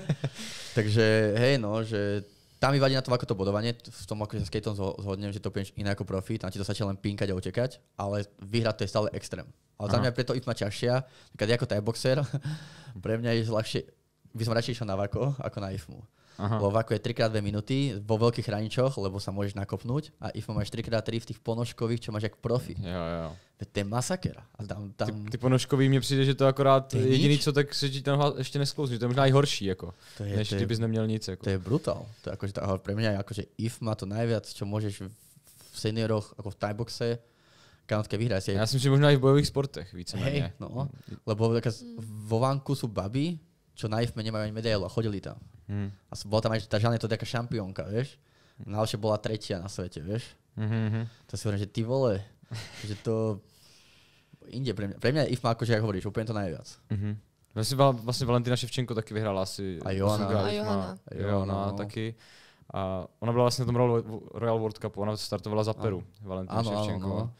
Speaker 3: Takže hej, no, že tam mi vadí na to ako to bodovanie, v tom, ako sa s Kejtom zhodnem, že to pieš iné ako profi, tam ti to stačí len pinkať a utekať, ale vyhrať to je stále extrém. Ale za mňa preto itma ťažšia, keď ako tajboxer, pre mňa je ľahšie, by som radšej išiel na Vako ako na IFMU. Aha. lebo ako je 3x2 minúty vo veľkých hraničoch, lebo sa môžeš nakopnúť a IFO máš 3x3 v tých ponožkových, čo máš jak profi. Jo, jo. To je masaker. A tam, tam...
Speaker 2: Ty, ty ponožkový mi přijde, že to akorát je jediný, co tak se ti tam ešte ještě nesklouzí. To je možná i horší, ako, to je, než to je, bys neměl nic. Ako. To je brutál. To je akože, tá, pre mňa je akože IF
Speaker 3: má to najviac, čo môžeš v senioroch, ako v tieboxe, kanadské vyhrať. Ja si myslím, že možná i v bojových sportech více. Hej, no, lebo vo vanku sú baby, čo na IFME nemajú ani medailu a chodili tam. Mm. A bola tam aj tá Žane to taká šampiónka, vieš. Najlepšie bola tretia na svete, vieš. Mm-hmm. To si hovorím, že ty vole, že to
Speaker 2: inde pre mňa. Pre mňa je IFMA akože, ako hovoríš, úplne to najviac. Mm-hmm. Vlastne, vlastne Valentina Ševčenko taky vyhrala asi. A Johana. A Johana. A Johana no. taky. A ona byla vlastně na tom Royal World Cupu, ona startovala za Peru, Valentina Ševčenko. No.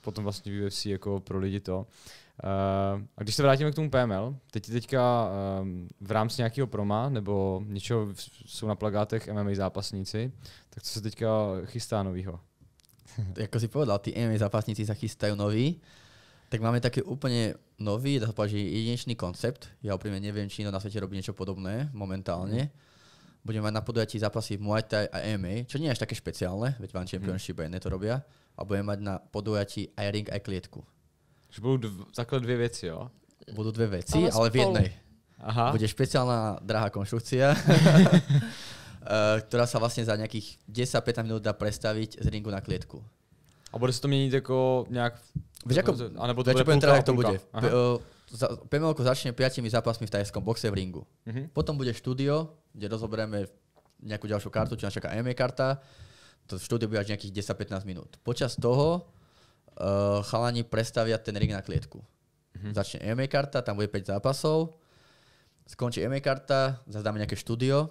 Speaker 2: potom vlastně v UFC jako pro lidi to. Eh, a když se vrátíme k tomu PML, teď teďka ehm, v rámci nějakého proma nebo něčeho jsou na plagátech MMA zápasníci, tak co se teďka chystá novýho? Jako si povedal, ty MMA zápasníci sa chystajú
Speaker 3: noví, tak máme taký úplne nový, dá sa povedať, jedinečný koncept. Ja úprimne neviem, či na svete robí niečo podobné momentálne. Mhm. Budeme mať na podujatí zápasy Muay Thai a MMA, čo nie je až také špeciálne, veď vám mhm. Championship mm. a to robia. A budeme mať na podujatí aj ring, aj klietku.
Speaker 2: Že budou dv- takhle dvě věci, jo? Budú dve veci, ale, ale v jednej.
Speaker 3: Aha. Bude špeciálna drahá konštrukcia, eh, ktorá sa vlastne za nejakých 10-15 minút dá prestaviť z ringu na klietku. A bude sa to meniť ako nejak... Vieš ako, alebo to bude teda, to bude. Eh, Pemelko začne piatimi zápasmi v tajskom boxe v ringu. Uh-huh. Potom bude štúdio, kde rozoberieme nejakú ďalšiu kartu, čo nás čaká MMA karta. To štúdio bude až nejakých 10-15 minút. Počas toho uh, chalani prestavia ten ring na klietku. Mm-hmm. Začne MMA karta, tam bude 5 zápasov, skončí MMA karta, dáme nejaké štúdio,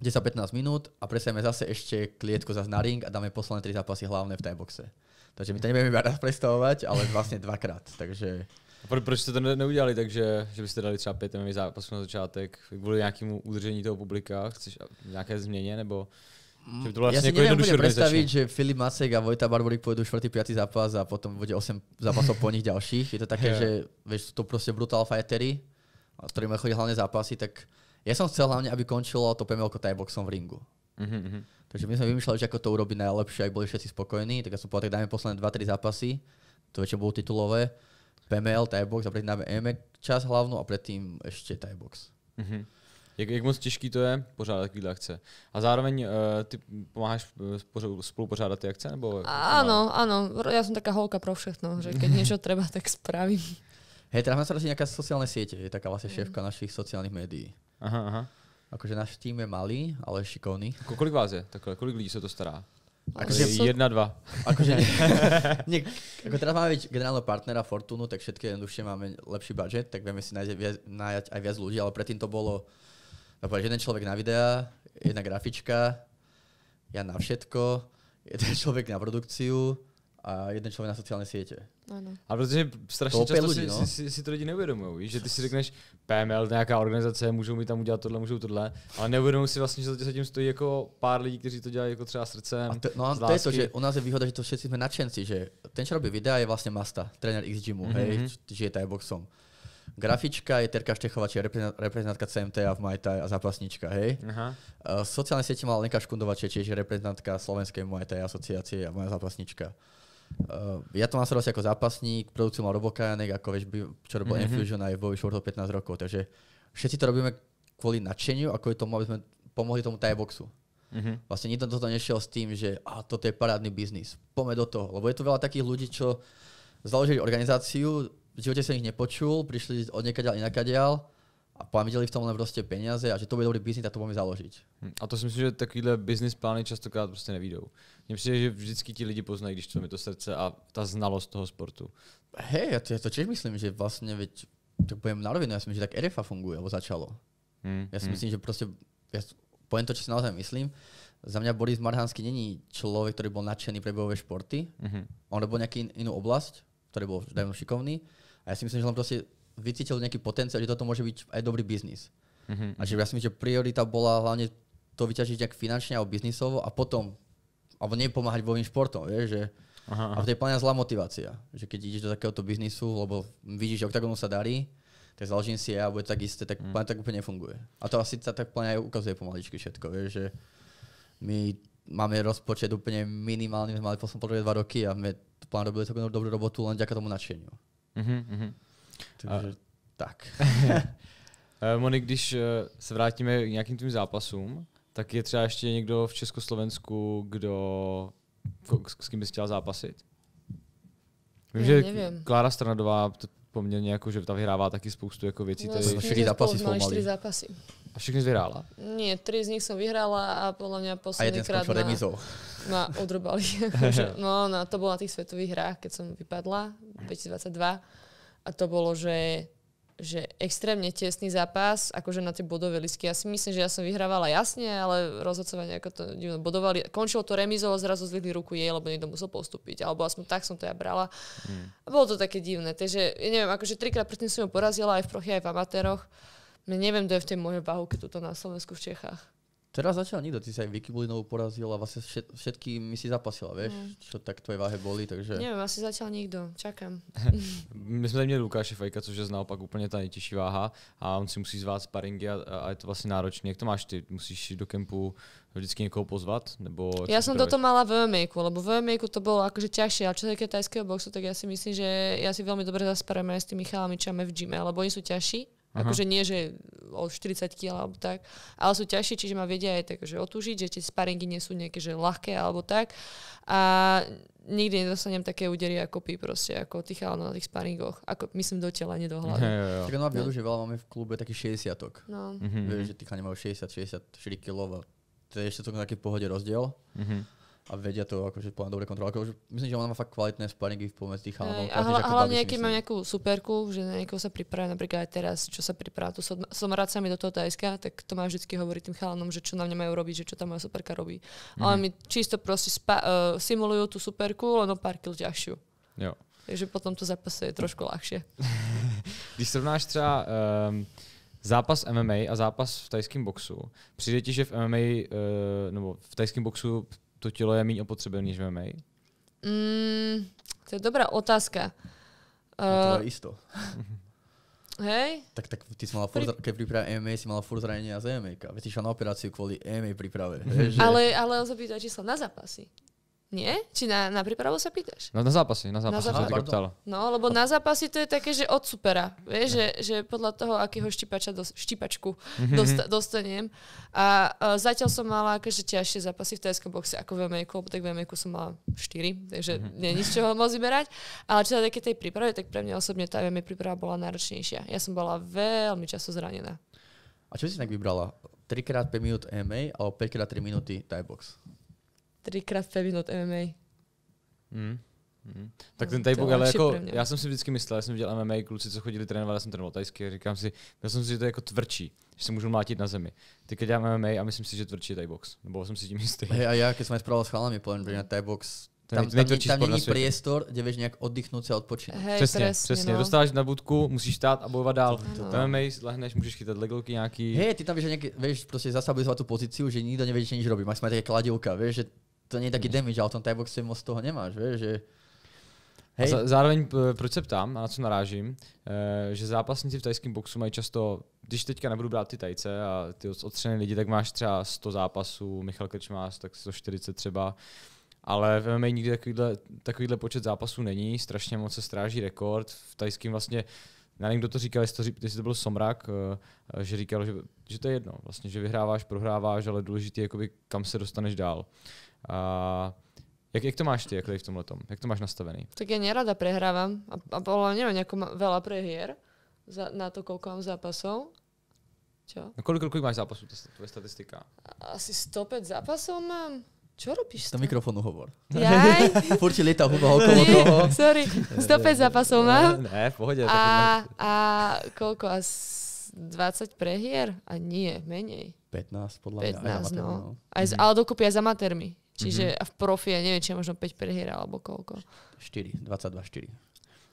Speaker 3: 10-15 minút a presajme zase ešte klietku zase na ring a dáme posledné 3 zápasy hlavné v boxe. Takže my to nebudeme iba raz predstavovať,
Speaker 2: ale vlastne dvakrát. Takže pro, proč jste to neudiali, neudělali takže že byste dali třeba 5 MMA zápasov na začátek? Kvôli nějakému udržení toho publika? Chceš nějaké změně? Nebo ja vlastne si neviem bude predstaviť, že
Speaker 3: Filip Macek a Vojta Barborík pôjdu 4. 5. zápas a potom bude 8 zápasov po nich ďalších. Je to také, yeah. že vieš, sú to proste brutál fightery, s ktorými chodí hlavne zápasy, tak ja som chcel hlavne, aby končilo to PML PMLko boxom v ringu. Mm-hmm. Takže my sme vymýšľali, že ako to urobiť najlepšie, aj boli všetci spokojní. Tak ja som povedal, tak dáme posledné 2-3 zápasy, to väčšie budú titulové, PML, Box a predtým dáme e MMA e čas hlavnú a predtým ešte
Speaker 2: Box. Mm-hmm. Jak, jak moc těžký to je pořádat takovýhle akce? A zároveň uh, ty pomáháš eh, spolu pořádat ty akce? Nebo
Speaker 3: áno,
Speaker 1: áno. Ja som taká holka pro všechno, že keď niečo treba, tak spravím.
Speaker 3: Hej, teraz má sa nejaká sociálne siete, je taká vlastne mm. šéfka našich sociálnych médií. Aha, aha. Akože náš tým je malý, ale šikovný. Ako, kolik vás je? Takhle, kolik lidí sa to stará? Akože so... jedna, dva. Akože, nie, ako teraz máme generálneho partnera Fortunu, tak všetky jednoduchšie máme lepší budget, tak vieme si nájsť, nájať aj viac ľudí, ale predtým to bolo že jeden človek na videá, jedna grafička, ja na všetko, jeden človek na produkciu a jeden človek na sociálne siete.
Speaker 4: Ano. A protože
Speaker 2: strašně často ľudí, si, no. si, si, to lidi neuvědomují, že ty si řekneš PML, nějaká organizace, můžou mi tam udělat tohle, můžou tohle, ale neuvědomují si vlastně, že tím stojí jako pár lidí, kteří to dělají jako třeba srdcem. A to, no to je to, že
Speaker 3: u nás je výhoda, že to všetci jsme nadšenci, že ten, čo robí videa, je vlastně Masta, tréner X Gymu, mm-hmm. hej, mhm. že je tajboxom. boxom Grafička je Terka Štechová, čiže reprezentantka a v Muay Thai a zápasnička, hej? Aha. Uh, sociálne siete mala Lenka Škundová, čiže reprezentantka Slovenskej Muay Thai asociácie a moja zápasnička. Uh, ja to mám starosti ako zápasník, produkciu mal Robokajanek, ako vieš, čo robil mm-hmm. Infusion a je v boji 15 rokov, takže všetci to robíme kvôli nadšeniu, ako je tomu, aby sme pomohli tomu Thai boxu. Mm-hmm. Vlastne nikto toto nešiel s tým, že a, toto je parádny biznis, poďme do toho. Lebo je tu veľa takých ľudí, čo založili organizáciu, v živote som ich nepočul, prišli od niekadiaľ inak a
Speaker 2: pamätili v tom len proste peniaze a že to bude dobrý biznis a to budeme založiť. Hm, a to si myslím, že takýhle biznis plány častokrát proste nevídou. Mne přijde, že vždycky ti lidi poznají, když to mi to srdce a ta znalost toho sportu. Hej, ja to, ja to tiež myslím, že vlastne, veď, tak poviem na rovinu, ja si myslím, že tak RFA funguje,
Speaker 3: alebo začalo. Hmm, ja si hmm. myslím, že proste, ja poviem to, čo si naozaj myslím, za mňa Boris Marhansky není človek, ktorý bol nadšený pre bojové športy. Mm-hmm. On robil nejakú in, inú oblasť, ktorý bol, dajme, šikovný a ja si myslím, že len proste vycítil nejaký potenciál, že toto môže byť aj dobrý biznis. Mm-hmm. A že ja si myslím, že priorita bola hlavne to vyťažiť nejak finančne alebo biznisovo a potom, alebo nepomáhať vojím športom, vieš, že aha, a to je plňa zlá motivácia, že keď ideš do takéhoto biznisu, lebo vidíš, že oktagonu sa darí, tak založím si ja a bude tak isté, tak mm. tak úplne nefunguje. A to asi sa tak plne aj ukazuje pomaličky všetko, vieš, že my máme rozpočet úplne minimálny, sme mali posledné dva roky a sme plne robili takú dobrú robotu len ďaká tomu nadšeniu.
Speaker 2: Mm-hmm, Takže a... tak. Moni, když eh, se vrátíme k nějakým tím zápasům, tak je třeba ještě někdo v Československu, kdo, s kým bys chtěla zápasit? Vím, že Klára Stranadová poměrně jako, že ta vyhrává taky spoustu jako věcí. Vlastně, tady... 4 zápasy 4 zápasy. A všetky si vyhrála?
Speaker 1: Nie, tri z nich som vyhrala a podľa mňa posledný krát na remizou. ma odrobali. no, no, to bolo na tých svetových hrách, keď som vypadla, 2022. A to bolo, že že extrémne tesný zápas, akože na tie bodové listky. Ja si myslím, že ja som vyhrávala jasne, ale rozhodcovanie ako to divno bodovali. Končilo to remizou a zrazu zvedli ruku jej, lebo niekto musel postúpiť. Alebo aspoň tak som to ja brala. Hmm. A bolo to také divné. Takže, ja neviem, akože trikrát predtým som ju porazila aj v prochy, aj v amatéroch. No neviem, kto je v tej mojej váhuke tuto na Slovensku v Čechách.
Speaker 3: Teraz začal nikto, ty si aj Vicky Bulinovú porazil
Speaker 2: a vlastne všetky mi si zapasila, vieš, mm. čo tak tvoje váhe boli, takže...
Speaker 1: Neviem, asi začal nikto, čakám.
Speaker 2: My jsme tady měli Lukáše Fajka, což je naopak úplně ta nejtěžší váha a on si musí zvát sparingy a, a je to vlastně náročné. Jak to máš ty? Musíš do kempu vždycky někoho pozvat? Nebo ja som toto
Speaker 1: mala v EMEIKu, lebo v EMEIKu to bolo akože ťažšie. A čo sa týka tajského boxu, tak ja si myslím, že ja si veľmi dobre zasparujem aj s tými chalami, čo máme v gyme, lebo oni sú ťažší Akože nie, že o 40 kg alebo tak, ale sú ťažšie, čiže ma vedia aj tak, že otúžiť, že tie sparingy nie sú nejaké, že ľahké alebo tak. A nikdy nedostanem také údery ako kopy proste, ako tých na tých sparingoch. Ako, myslím, do tela, nie do hlavy. Tak no a no.
Speaker 3: že veľa máme v klube takých 60 No. Mm-hmm. Vieš, mhm. že tí chalani majú 60, 64 kg. To je ešte to taký pohode rozdiel. Mm-hmm a vedia to akože podľa dobre kontrolovať. Akože, myslím, že ona má fakt kvalitné sparingy v pomedzi tých chalanov. A hla, akože hlavne, keď má
Speaker 1: nejakú superku, že na niekoho sa pripravia, napríklad aj teraz, čo sa pripravia tu som, radcami do toho Tajska, tak to má vždy hovorí tým chalanom, že čo na mňa majú robiť, že čo tam moja superka robí. Mm-hmm. Ale my mhm. čisto proste spa, uh, simulujú tú superku, len o pár kil ťažšiu. Jo. Takže potom to zápase je trošku ľahšie.
Speaker 2: Když srovnáš třeba um, zápas MMA a zápas v tajském boxu, přijde ti, že v MMA, uh, e, nebo v tajském boxu to telo je méně opotrebené, než MMA?
Speaker 1: Mm, to je dobrá otázka. Uh, no to eh, je isto. Hej?
Speaker 2: Tak, tak ty si mala furt, Pri... keď
Speaker 3: priprave MMA, si mala furt zranenia z e MMA. Veď si šla na operáciu kvôli e MMA príprave. Mm-hmm. Že... Ale,
Speaker 1: ale on sa pýta, či sa na zápasy. Nie? Či na, na prípravu sa pýtaš? No, na zápasy, na zápasy. Na zápasy. Tak ptala. No, lebo na zápasy to je také, že od supera. Vieš, no. že, že podľa toho, akého štipača, do, štipačku mm-hmm. dosta, dostanem. A uh, zatiaľ som mala akože ťažšie zápasy v tajskom boxe ako v mma lebo tak v mma som mala 4, takže mm-hmm. není z čoho moc vyberať. Ale čo sa také tej príprave, tak pre mňa osobne tá MMA príprava bola náročnejšia. Ja som bola veľmi často zranená.
Speaker 3: A čo si tak vybrala? 3x5 minút MMA alebo 5x3 minúty Thai box?
Speaker 1: trikrát 5 minut MMA.
Speaker 4: Hmm. Hmm. Tak no, ten tajbuk, ale
Speaker 1: jako, já
Speaker 2: jsem si vždycky myslel, já jsem viděl MMA, kluci, co chodili trénovat, já jsem trénoval tajsky, říkám si, já jsem si, že to je jako tvrdší, že se můžu mlátit na zemi. když dělám MMA a myslím si, že tvrdší je tajbox, nebo jsem si tím jistý. Hey, a já, když jsem spravil s chalami, povím, že na tajbox tam, tam, tam, tam není priestor, kde vieš nejak oddychnúť sa odpočinúť. Hey, presne, presne, presne. No. Dostávaš na budku, musíš stáť a bojovať dál. No. Tam MMA lehneš, môžeš chytať legolky nejaký. Hej,
Speaker 3: ty tam vieš, nejaký, vieš proste zastabilizovať tú pozíciu, že nikto nevie, čo nič robí. Máš sme také kladivka,
Speaker 2: vieš, že to nie je taký mhm. damage, ale v tom tieboxe moc toho nemáš, vieš, že... Hej. A zároveň, proč se ptám a na co narážím, eh, že zápasníci v tajském boxu mají často, když teďka nebudu brát ty tajce a ty odstřené lidi, tak máš třeba 100 zápasů, Michal Krč má tak 140 třeba, ale v MMA nikdy takovýhle, takovýhle počet zápasů není, strašně moc se stráží rekord, v tajském vlastně já nevím, kdo to říkal, jestli to, byl Somrak, eh, eh, že říkal, že, že to je jedno, vlastně, že vyhráváš, prohráváš, ale důležité je, kam se dostaneš dál. A Jak, jak to máš ty, v tomhle tom? Jak to máš nastavený?
Speaker 1: Tak ja nerada prehrávam a, a bolo, neviem, ako veľa prehier za, na to, koľko mám zápasov. Čo?
Speaker 2: No koľko, koľko máš zápasov, to je tvoja statistika?
Speaker 1: Asi 105 zápasov mám. Čo robíš? Na mikrofónu hovor. Jaj? Furt ti lieta huba okolo toho. Sorry, 105 zápasov mám. Ne, v pohode. A, a koľko? Asi 20 prehier? A nie, menej. 15 podľa 15, mňa. Aj no. no. Aj, mhm. ale dokopy aj s amatérmi. Čiže mm-hmm. v profi, ja neviem, či je možno 5 prehier alebo koľko.
Speaker 2: 4, 22,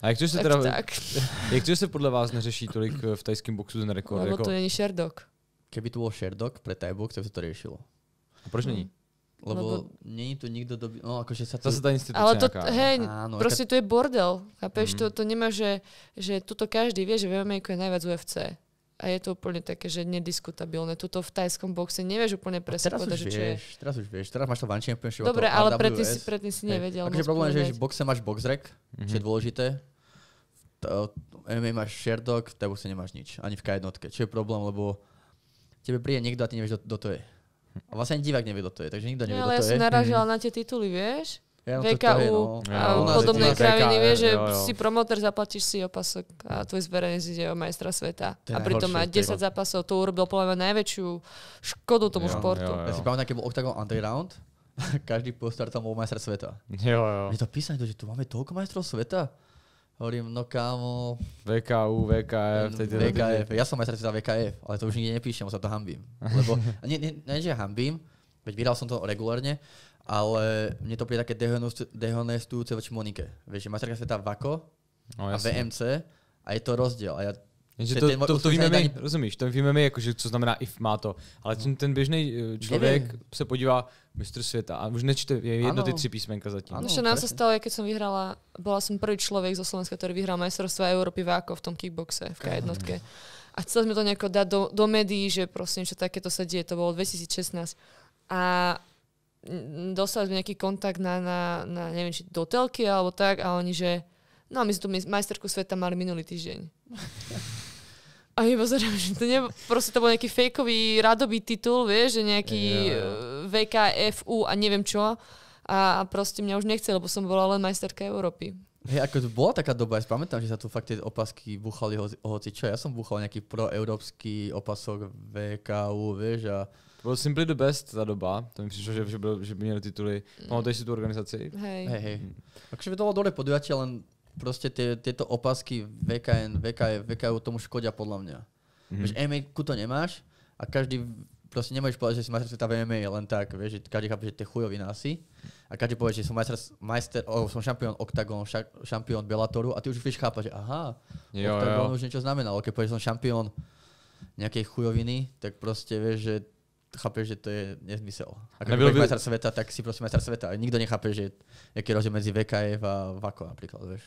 Speaker 2: 4. A jak to, sa teda, tak. jak to, sa podľa vás neřeší tolik eh, v tajském boxu ten rekord? Lebo to není šerdok. Keby to bol šerdok pre Thai box, tak by to riešilo. A proč hmm. není?
Speaker 1: Lebo, Lebo
Speaker 3: není tu nikto doby... No, akože sa to... Zase tá institúcia Ale to, nejaká, no. hej, áno, proste aká...
Speaker 1: to je bordel. Chápeš, mm. to, mhm. to nemá, že, že tuto každý vie, že v je najviac UFC a je to úplne také, že nediskutabilné. Tuto v tajskom boxe nevieš úplne presne teraz povedať, už vieš, že čo je.
Speaker 3: Teraz už vieš, teraz máš to úplne všetko. Dobre, ale predtým si, predtým si nevedel. Takže problém je, že v boxe máš boxrek, mm-hmm. čo je mhm. dôležité. MMA máš šerdok, v boxe nemáš nič. Ani v K1. Čo je problém, lebo tebe príde niekto a ty nevieš, kto to je. A vlastne ani divák nevie, kto to je, takže nikto nevie, kto no, to je. Ale ja som narážala
Speaker 1: mhm. na tie tituly, vieš? Ja, VKU no. a no. a ja, podobné krajiny, vieš, že jo, jo. si promotor, zaplatíš si opasok a tvoj zverejnec ide o majstra sveta. Ten a pritom má 10 týko. zápasov, to urobil podľa mňa najväčšiu škodu tomu jo, športu. Jo, jo. Ja si
Speaker 3: pamätám, keď bol Octagon Underground, každý postar tam bol majstra sveta. Jo, jo. Je to písané, že tu máme toľko majstrov sveta. Hovorím, no kámo...
Speaker 2: VKU, VKF... Vtedy mm, VKF. Ja
Speaker 3: som majster sveta VKF, ale to už nikde nepíšem, sa to hambím. Lebo, nie, nie, nie, že hambím, veď vyhral som to regulárne, ale mne to príde také dehonestujúce voči Monike. Vieš, že masterka sveta Vako
Speaker 2: no, a VMC a je to rozdiel. A ja že to, to, to to víme my, ani... rozumíš, to víme my, jakože, co znamená if má to. Ale no. ten běžný eh, člověk Nevím. se podívá mistr světa a už nečte, je jedno ano. ty tři písmenka zatím. Ano, čo nám sa
Speaker 1: stalo, keď som vyhrala, bola som prvý človek zo Slovenska, ktorý vyhral majstrovstvo Európy váko v tom kickboxe v K1. A chceli sme to nejako dať do, do médií, že proste niečo takéto sa deje, to bolo 2016. A dostali sme nejaký kontakt na, na, na neviem, či do telky alebo tak, a oni, že no my sme tu majsterku sveta mali minulý týždeň. A iba zrejme, že to nebo, proste to bol nejaký fejkový radový titul, vieš, že nejaký yeah. VKFU a neviem čo. A proste mňa už nechce, lebo som bola len majsterka Európy. Hej, ako to bola
Speaker 3: taká doba, ja spamätám, že sa tu fakt tie opasky buchali hoci čo. Ja som buchal nejaký proeurópsky
Speaker 2: opasok VKU, vieš, a to bylo Simply the Best ta doba, to mi přišlo, že, že, byl, že by měli tituly. Pamatuješ si tu organizaci? Hej. Hej, hej. Hmm. Takže by to bylo dobre podujatie, len proste
Speaker 3: tie, tieto opasky VKN, VKN, VKN tomu škodia podľa mňa. Mm-hmm. Vieš, ku to nemáš a každý proste nemôžeš povedať, že si majster sveta v MMA len tak, vieš, že každý chápe, že to je chujovina si a každý povie, že som majster, majster oh, som šampión Octagon, ša, šampión Bellatoru a ty už vieš chápať, že aha, jo, Octagon jo. už niečo znamenalo, keď povieš, že som šampión nejakej chujoviny, tak proste vieš, že chápe, že to je nezmysel. Ak je by... majster sveta, tak si proste majster sveta. Nikto nechápe, že jaký je rozdíl mezi VKF a VAKO napríklad, vieš.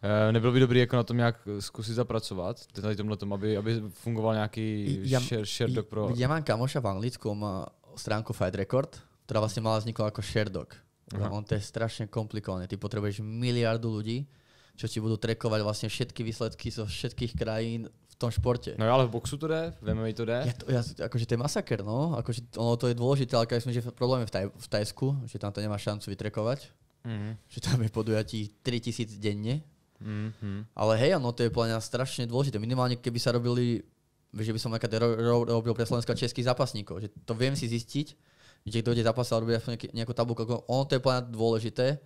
Speaker 2: E, nebylo by dobrý jako na tom nějak zkusit zapracovat, tady tomhle tom, aby, aby fungoval nějaký ja, share, share dog pro... Ja
Speaker 3: mám kamoša v Anglicku, má stránku Fight Record, která vlastně mala vznikla jako share dog. Uh-huh. On to je strašně komplikované. Ty potřebuješ miliardu lidí, čo ti budou trackovat vlastně všetky výsledky zo všetkých krajín tom športe. No ale v boxu to jde, v MMA to jde. Ja to, ja, akože to je masaker, no. Akože ono to je dôležité, ale keď myslím, že problém je v, taj, v Tajsku, že tam to nemá šancu vytrekovať. Mm-hmm. Že tam je podujatí 3000 denne. Mm-hmm. Ale hej, ono to je plňa strašne dôležité. Minimálne keby sa robili, že by som nejaká ro- ro- robil pre Slovenska českých zápasníkov. Že to viem si zistiť, že kto ide zápas a robí nejakú tabulku. Ono to je plňa dôležité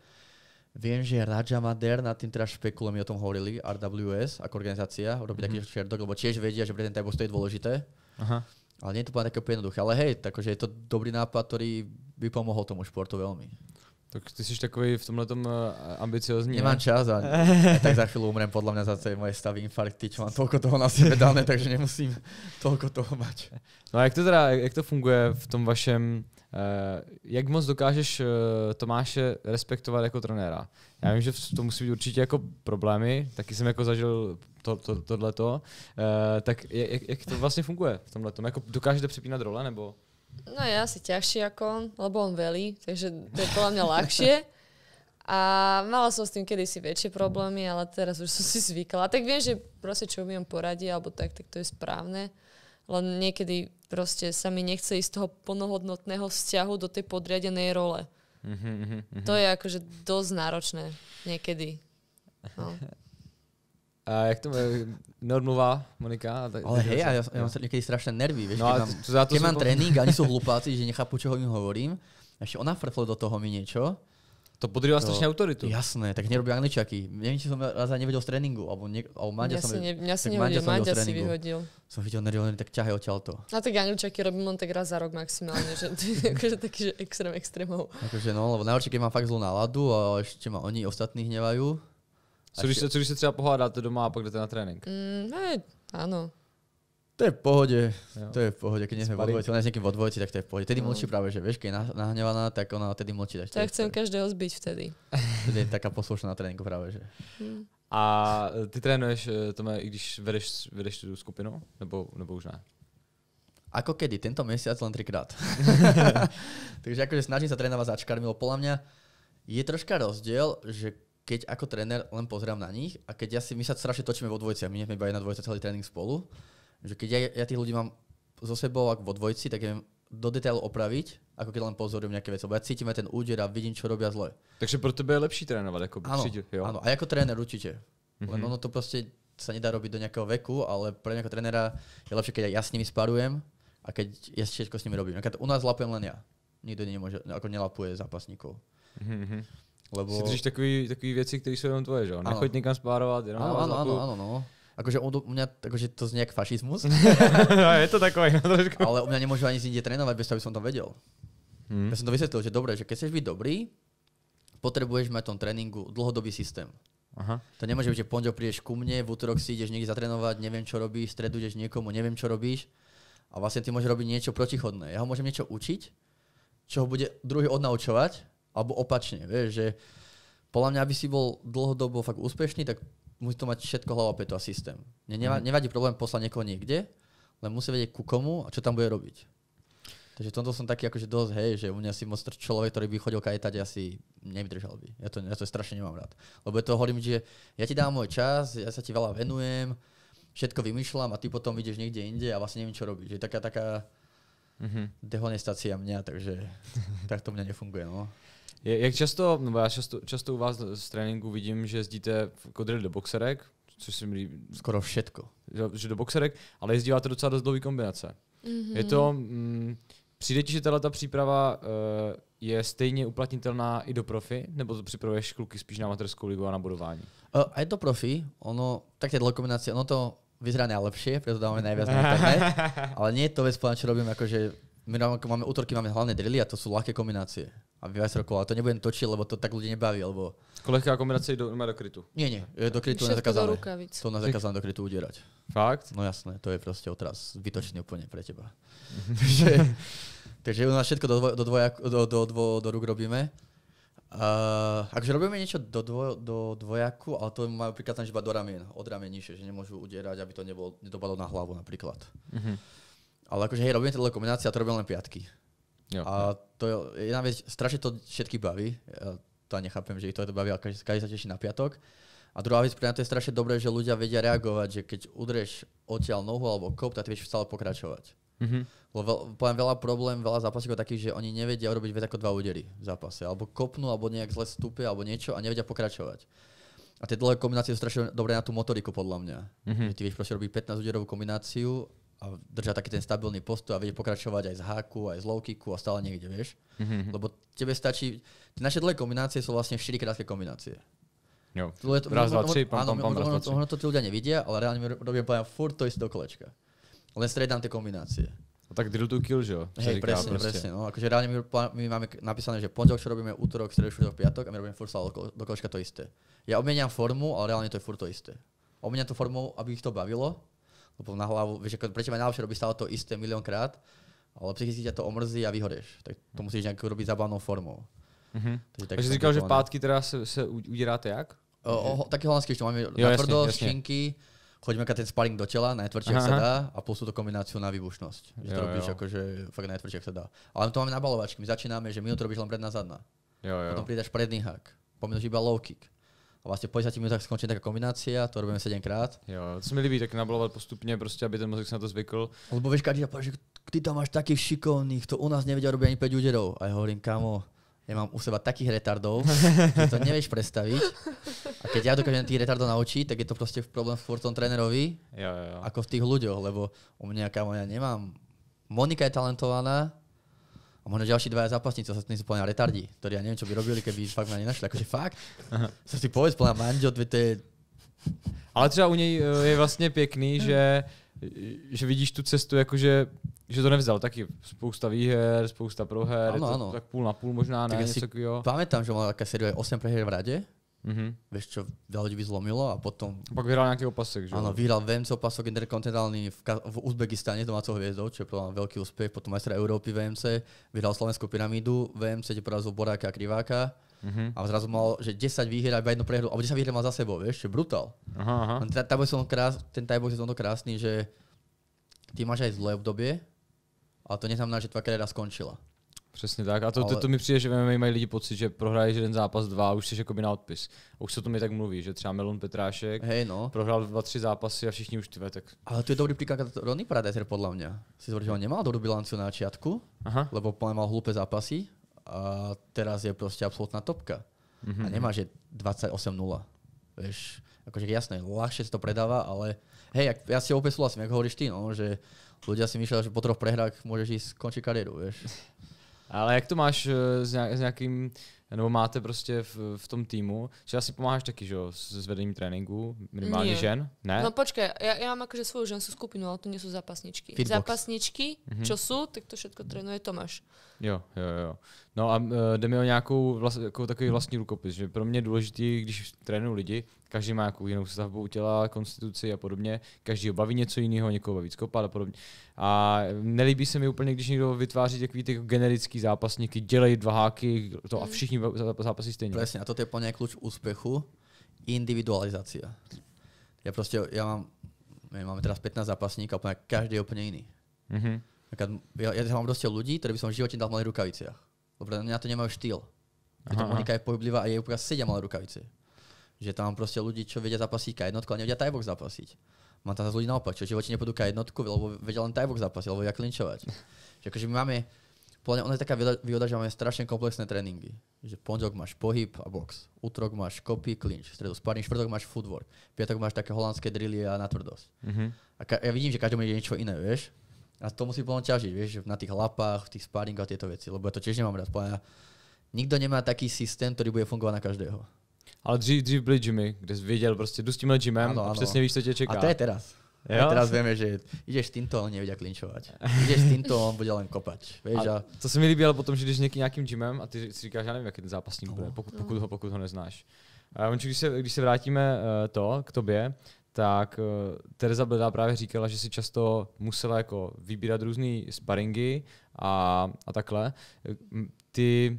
Speaker 3: Viem, že Raja Mader nad tým teraz špekulujem, o tom hovorili, RWS ako organizácia, robí mm-hmm. taký šerdok, lebo tiež vedia, že pre ten tajbost to je dôležité. Aha. Ale nie je to úplne také jednoduché. Ale hej, takže je to dobrý nápad, ktorý by pomohol tomu športu veľmi. Tak ty jsi takový v tomhle tom eh, ambiciozný. Nemám ne? čas a, ne, tak
Speaker 2: za chvíľu umrem podľa mňa za tie moje stavy infarkty, čo mám toľko toho na sebe dané,
Speaker 3: takže nemusím toľko toho mať.
Speaker 2: No a jak to teda, jak to funguje v tom vašem Eh, jak moc dokážeš eh, Tomáše respektovat jako trenéra? Já vím, že to musí být určitě jako problémy, taky jsem jako zažil to, to, tohleto. Eh, tak jak, jak to vlastně funguje v tomhle? Jako dokážete přepínat role nebo?
Speaker 1: No je asi ťažšie ako on, lebo on velí, takže to je podľa mňa ľahšie. A mala som s tým kedysi väčšie problémy, ale teraz už som si zvykla. Tak viem, že proste čo mi on poradí, alebo tak, tak to je správne. Len niekedy proste sa mi nechce ísť z toho plnohodnotného vzťahu do tej podriadenej role. Mm-hmm, mm-hmm. To je akože dosť náročné niekedy.
Speaker 4: No.
Speaker 2: A jak to normová Monika? Tak,
Speaker 4: Ale hej, ja, ja, ja mám niekedy
Speaker 3: strašné nervy, vieš, no, keď mám, to, to keď mám po... tréning, ani sú hlupáci, že nechápu, čo im hovorím, ešte ona frflo do toho mi niečo to podrýva to, strašne autoritu. Jasné, tak nerobí angličaky. Neviem, či som raz aj nevedel z tréningu, alebo, nie, alebo Maďa ja som... Ne, mňa si nevedel, Maďa, si vyhodil. Som videl Neriolen, tak ťahaj to.
Speaker 1: A tak angličaky robím len tak raz za rok maximálne, že akože taký, že extrém extrémov.
Speaker 3: Akože no, lebo najhoršie, keď mám fakt zlú náladu a ešte ma oni ostatní hnevajú. Co, když co když se třeba pohádáte doma a pak jdete na trénink?
Speaker 1: Mm, ne, ano.
Speaker 3: To je v pohode, jo. to je v pohode, keď nie sme Sparím. len s niekým v tak to je v pohode. Tedy no. mlčí práve, že vieš, keď je nahnevaná, tak ona tedy mlčí. Tak, tak
Speaker 1: chcem každého zbiť vtedy.
Speaker 2: Vtedy je taká poslušná na tréningu práve, že. Hmm. A e, ty trénuješ, e, to má, i když vedeš, vedeš tú skupinu, nebo, nebo už ne? Ako kedy, tento mesiac len trikrát. Takže akože snažím sa trénovať
Speaker 3: začkármi, lebo podľa mňa je troška rozdiel, že keď ako tréner len pozerám na nich a keď ja si, my sa strašne točíme vo dvojciach, my nechme iba jedna dvojca celý tréning spolu, že keď ja, ja tých ľudí mám zo sebou ako vo dvojci, tak viem do detailu opraviť, ako keď len pozorujem nejaké veci. Lebo ja cítim ten úder a vidím, čo robia zle. Takže pro tebe je lepší trénovať. Ako áno, přijde, jo? áno, a ako tréner určite. Mm-hmm. Len ono to proste sa nedá robiť do nejakého veku, ale pre nejakého trénera je lepšie, keď ja s nimi sparujem a keď ja všetko s nimi robím. Napríklad u nás lapujem len ja. Nikto nemôže, ako nelapuje zápasníkov. Mm-hmm. Lebo... Si držíš
Speaker 2: takový, takový věci, které jsou jenom tvoje, že jo? Nechoď nikam spárovať,
Speaker 3: jenom áno, áno, ano, ano, no akože u mňa, akože to znie ako fašizmus. je to takové. No, trošku. Ale u mňa nemôžu ani inde trénovať, bez toho, aby som to vedel. Hmm. Ja som to vysvetlil, že dobre, že keď chceš byť dobrý, potrebuješ mať v tom tréningu dlhodobý systém. Aha. To nemôže byť, že pondel prídeš ku mne, v útorok si ideš niekde zatrénovať, neviem čo robíš, stredu ideš niekomu, neviem čo robíš. A vlastne ty môžeš robiť niečo protichodné. Ja ho môžem niečo učiť, čo ho bude druhý odnaučovať, alebo opačne. Vieš, že podľa mňa, aby si bol dlhodobo fakt úspešný, tak musí to mať všetko hlava peto a systém. Mne neva, mhm. nevadí problém poslať niekoho niekde, len musí vedieť ku komu a čo tam bude robiť. Takže v tomto som taký akože dosť, hej, že u mňa si moc človek, ktorý by chodil kajetať, asi nevydržal by. Ja to, ja to strašne nemám rád. Lebo to hovorím, že ja ti dám môj čas, ja sa ti veľa venujem, všetko vymýšľam a ty potom ideš niekde inde a vlastne neviem, čo
Speaker 2: robiť. Že taká, taká mm-hmm. dehonestácia mňa, takže tak to mňa nefunguje. No. Jak často, nebo já často, často u vás z tréninku vidím, že jezdíte kodrily do boxerek, což si mi Skoro všetko. Že, že do boxerek, ale jezdíváte docela dost dlouhý kombinace. Mm-hmm. Je to, mm, přijde ti, že tato příprava uh, je stejně uplatnitelná i do profi, nebo to připravuješ kluky spíš na materskou ligu a na budování? Uh, eh, je to
Speaker 3: profi, ono, také kombinace. ono to vyzerá protože preto dáme najviac na internet, ale nie je to vec, čo robím, akože my máme, máme útorky, máme hlavné drily a to sú ľahké kombinácie a viac rokov, ale to nebudem točiť, lebo to tak ľudí nebaví, lebo...
Speaker 2: Kolehká kombinácia do, do krytu. Nie, nie, do krytu na To na zakázané
Speaker 3: do krytu udierať. Fakt? No jasné, to je proste otras vytočený úplne pre teba. takže, u nás všetko do, dvoj, do, dvoja, do, do, do, do rúk robíme. Uh, akže robíme niečo do, dvoj, do dvojaku, ale to majú prikázané iba do ramien, od ramien nižšie, že nemôžu udierať, aby to nedopadlo na hlavu napríklad. Mm-hmm. Ale akože hej, robíme teda kombinácie a to robíme len piatky. Jo, a to je jedna vec, strašne to všetky baví. Ja to nechápem, že ich to, to baví, ale každý, sa teší na piatok. A druhá vec, pre mňa to je strašne dobré, že ľudia vedia reagovať, že keď udreš odtiaľ nohu alebo kop, tak ty vieš stále pokračovať. Mm-hmm. Lebo veľ, poviem veľa problém, veľa zápasíkov takých, že oni nevedia urobiť viac ako dva údery v zápase. Alebo kopnú, alebo nejak zle stúpia, alebo niečo a nevedia pokračovať. A tie dlhé kombinácie sú strašne dobré na tú motoriku, podľa mňa. Mm-hmm. ty vieš proste robiť 15 úderovú kombináciu a držať taký ten stabilný postoj a vedieť pokračovať aj z háku, aj z low kicku a stále niekde, vieš. Mm-hmm. Lebo tebe stačí... Tie naše dlhé kombinácie sú vlastne 4 krátke kombinácie.
Speaker 4: Jo. To, to, raz, dva, tri, pam,
Speaker 3: pam, pam, raz, Ono to tí ľudia nevidia, ale reálne robím poviem furt to isté do kolečka. Len stredám tie kombinácie.
Speaker 2: A no tak drill to kill, že jo?
Speaker 3: Hej, presne, proste. presne. No, akože reálne my, my máme napísané, že pondelok, čo robíme, útorok, stredu, čo piatok a my robíme furt stále do kolečka to isté. Ja obmieniam formu, ale reálne to je furt to isté. Obmieniam tú formu, aby ich to bavilo, lebo na hlavu, vieš, ako pre teba najlepšie robí stále to isté miliónkrát, ale psychicky ťa to omrzí a vyhoreš. Tak to musíš nejakú robiť zabavnou formou. Uh-huh. Takže, si říkal, že no. pátky teda se, sa udíráte jak? O, o, taky holandský čo máme jo, na tvrdo, šinky, chodíme ten sparing do tela, najtvrdšie, sa dá, a plus to kombináciu na výbušnosť. Že jo, to robíš jo. akože fakt najtvrdšie, sa dá. Ale my to máme na balovačky, my začíname, že minútu robíš len predná
Speaker 2: zadná. Jo, jo. Potom
Speaker 3: pridaš predný hak, pominúš iba low kick, a vlastne po 10 minútach skončí taká
Speaker 2: kombinácia, to robíme 7 krát. Jo, to se mi líbí, tak nabalovat postupně, prostě, aby ten mozek se na to zvykl. Lebo vieš,
Speaker 3: každý že ty tam máš takých šikovných, to u nás nevedia robiť ani 5 úderov. A ja hovorím, kamo, ja mám u seba takých retardov, že to nevieš predstaviť. A keď ja dokážem tých retardov naučiť, tak je to proste problém s tom trénerovi, jo, jo. ako v tých ľuďoch, lebo u mňa, kamo, ja nemám Monika je talentovaná, a možno ďalší dvaja zápasníci sa s tým sú plne retardí, ktorí ja neviem, čo by robili, keby fakt ma nenašli. Akože fakt. Aha. Som si povedz, plná manžo, to je...
Speaker 2: Ale třeba u nej eh, je vlastně pěkný, že, že vidíš tú cestu, akože, že to nevzal. taky spousta výher, spousta proher, ano, ano. tak půl na půl možná, ne, tak ja si
Speaker 3: Pamätám, že mal také série 8 prehier v rade, Mm-hmm. Vieš čo, veľa ľudí by zlomilo a potom... Pak vyhral nejaký opasok, že? Áno, vyhral VMC opasok interkontinentálny v, v Uzbekistane domácou hviezdou, čo je podľa veľký úspech, potom majstra Európy VMC, vyhral Slovenskú pyramídu, VMC te porazil Boráka a Kriváka uh-huh. a zrazu mal, že 10 výhier a iba jednu prehru, alebo 10 výhier mal za sebou, vieš, čo je brutál. Aha, aha. Ten, som krás, ten tajbox je tomto krásny, že ty máš aj zlé
Speaker 2: obdobie, ale to neznamená, že tvoja kariéra skončila. Přesně tak. A to, ale... to, to mi přijde, že v MMA mají lidi pocit, že prohraješ jeden zápas, dva a už jsi jakoby na odpis. už se to mi tak mluví, že třeba Melon Petrášek hey, no. prohrál dva, tři zápasy a všichni už ty tak... Ale to je dobrý to Ronny Predator, podle mě.
Speaker 3: Si zvedel, že on nemal dobrou bilanci na začátku, Aha. lebo mal hlúpe zápasy a teraz je prostě absolutná topka. Mm-hmm. A mhm. nemá, že 28-0. Víš, akože jasné, ľahšie se to predáva, ale hej, ja si opäť súhlasím, ako hovoríš ty, no, že ľudia si
Speaker 2: myslia, že po troch prehrách môžeš ísť skončiť kariéru, vieš. Ale jak to máš eh, s, nějakým, nebo máte prostě v, v tom týmu, že asi pomáháš taky, že jo, s vedením tréninku, minimálně Nie. žen, ne? No
Speaker 1: počkej, já já mám akože svou ženskou skupinu, ale to nejsou zápasničky. Fitbox. Zápasničky, mm-hmm. čo tak to všetko trénuje Tomáš.
Speaker 2: Jo, jo, jo. No a uh, eh, jde mi o nějakou, vlast, jako takový vlastní rukopis, že pro mě je důležitý, když trénuju lidi, každý má nějakou jinou stavbu těla, konstituci a podobně. Každý ho baví něco jiného, někoho baví skopat a podobně. A nelíbí se mi úplně, když někdo vytváří takový ty generický zápasníky, dělají dva háky to a všichni zápasí stejně. Přesně, a to je plně kluč úspěchu. individualizace.
Speaker 3: Já prostě, já mám, my máme teraz 15 zápasníků, a každý je úplně jiný. Mm-hmm. Ja, ja mám dosť ľudí, ktorí by som v živote dal v malých rukaviciach. Lebo na to nemajú štýl. Aha, aha. Monika je pohyblivá a jej úplne sedia malé rukavice. Že tam proste ľudí, čo vedia zapasiť K1, ale nevedia tajbox zapasiť. Mám tam zase ľudí naopak, čo v živote nepôjdu K1, lebo vedia len tajbox zapasiť, alebo vedia klinčovať. že akože my máme, podľa mňa je taká výhoda, že máme strašne komplexné tréningy. Že pondelok máš pohyb a box, útrok máš kopy, klinč, v stredu sparring, štvrtok máš footwork, piatok máš také holandské drily a na tvrdosť. Mm-hmm. A ka- ja vidím, že každému je niečo iné, vieš. A to musí plno ťažiť, vieš, na tých lapách, v tých sparingoch a tieto veci, lebo ja to tiež nemám rád. Podľa nikto nemá taký systém, ktorý bude fungovať na každého.
Speaker 2: Ale dřív, dřív byly gymy, kde jsi věděl, prostě jdu s tímhle gymem ano, a přesně víš, co tě čeká. A to je teraz. Jo? A teraz vieme, že ideš s týmto, on nevedia klinčovať. Ideš s týmto, on bude len kopať. Vieš, a, To se mi líbilo potom, že když něký nějakým gymem a ty si říkáš, já nevím, jaký ten zápasník no. bude, pokud, no. pokud, ho, pokud ho neznáš. A on, když, se, když se vrátíme uh, to k tobě, tak uh, eh, Teresa Bledá právě říkala, že si často musela jako vybírat různé sparingy a, a takhle. Eh, ty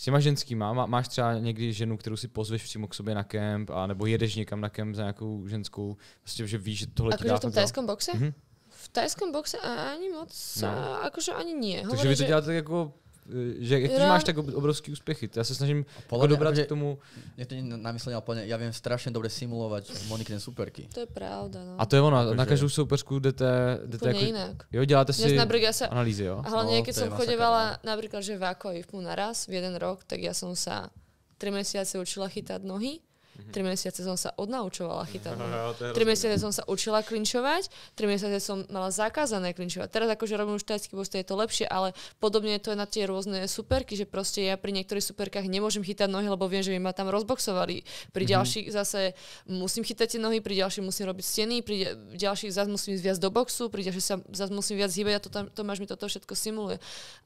Speaker 2: s těma ženskýma, má, máš třeba někdy ženu, kterou si pozveš přímo k sobě na kemp, a nebo jedeš někam na kemp za nějakou ženskou, prostě, že víš, že tohle Akože v tom boxe? Mm-hmm.
Speaker 1: V tajském boxe ani moc, no. akože ani nie. Takže vy to děláte
Speaker 2: že... jako Eh, že jak, když máš tak obrovský
Speaker 3: úspěchy, to ja sa snažím dobrať k tomu... Je to nie ale ja viem strašne dobre simulovať
Speaker 2: Monikne superky.
Speaker 1: To je pravda, no.
Speaker 3: A to je ono,
Speaker 2: na každou superku jdete... jdete ako, inak. Jo, děláte si ja sa, analýzy, jo. A hlavne, no, keď som
Speaker 1: chodevala napríklad, no. že v Akoji naraz, v jeden rok, tak ja som sa tri mesiace učila chytať nohy Mm-hmm. Tri mesiace som sa odnaučovala chytať. Aha, tri mesiace som sa učila klinčovať, tri mesiace som mala zakázané klinčovať. Teraz akože robím už tajský box, je to lepšie, ale podobne to je na tie rôzne superky, že proste ja pri niektorých superkách nemôžem chytať nohy, lebo viem, že by ma tam rozboxovali. Pri mm-hmm. ďalších zase musím chytať tie nohy, pri ďalších musím robiť steny, pri ďalších zase musím ísť viac do boxu, pri ďalších sa zase musím viac hýbať a to, tam, Tomáš mi toto všetko simuluje.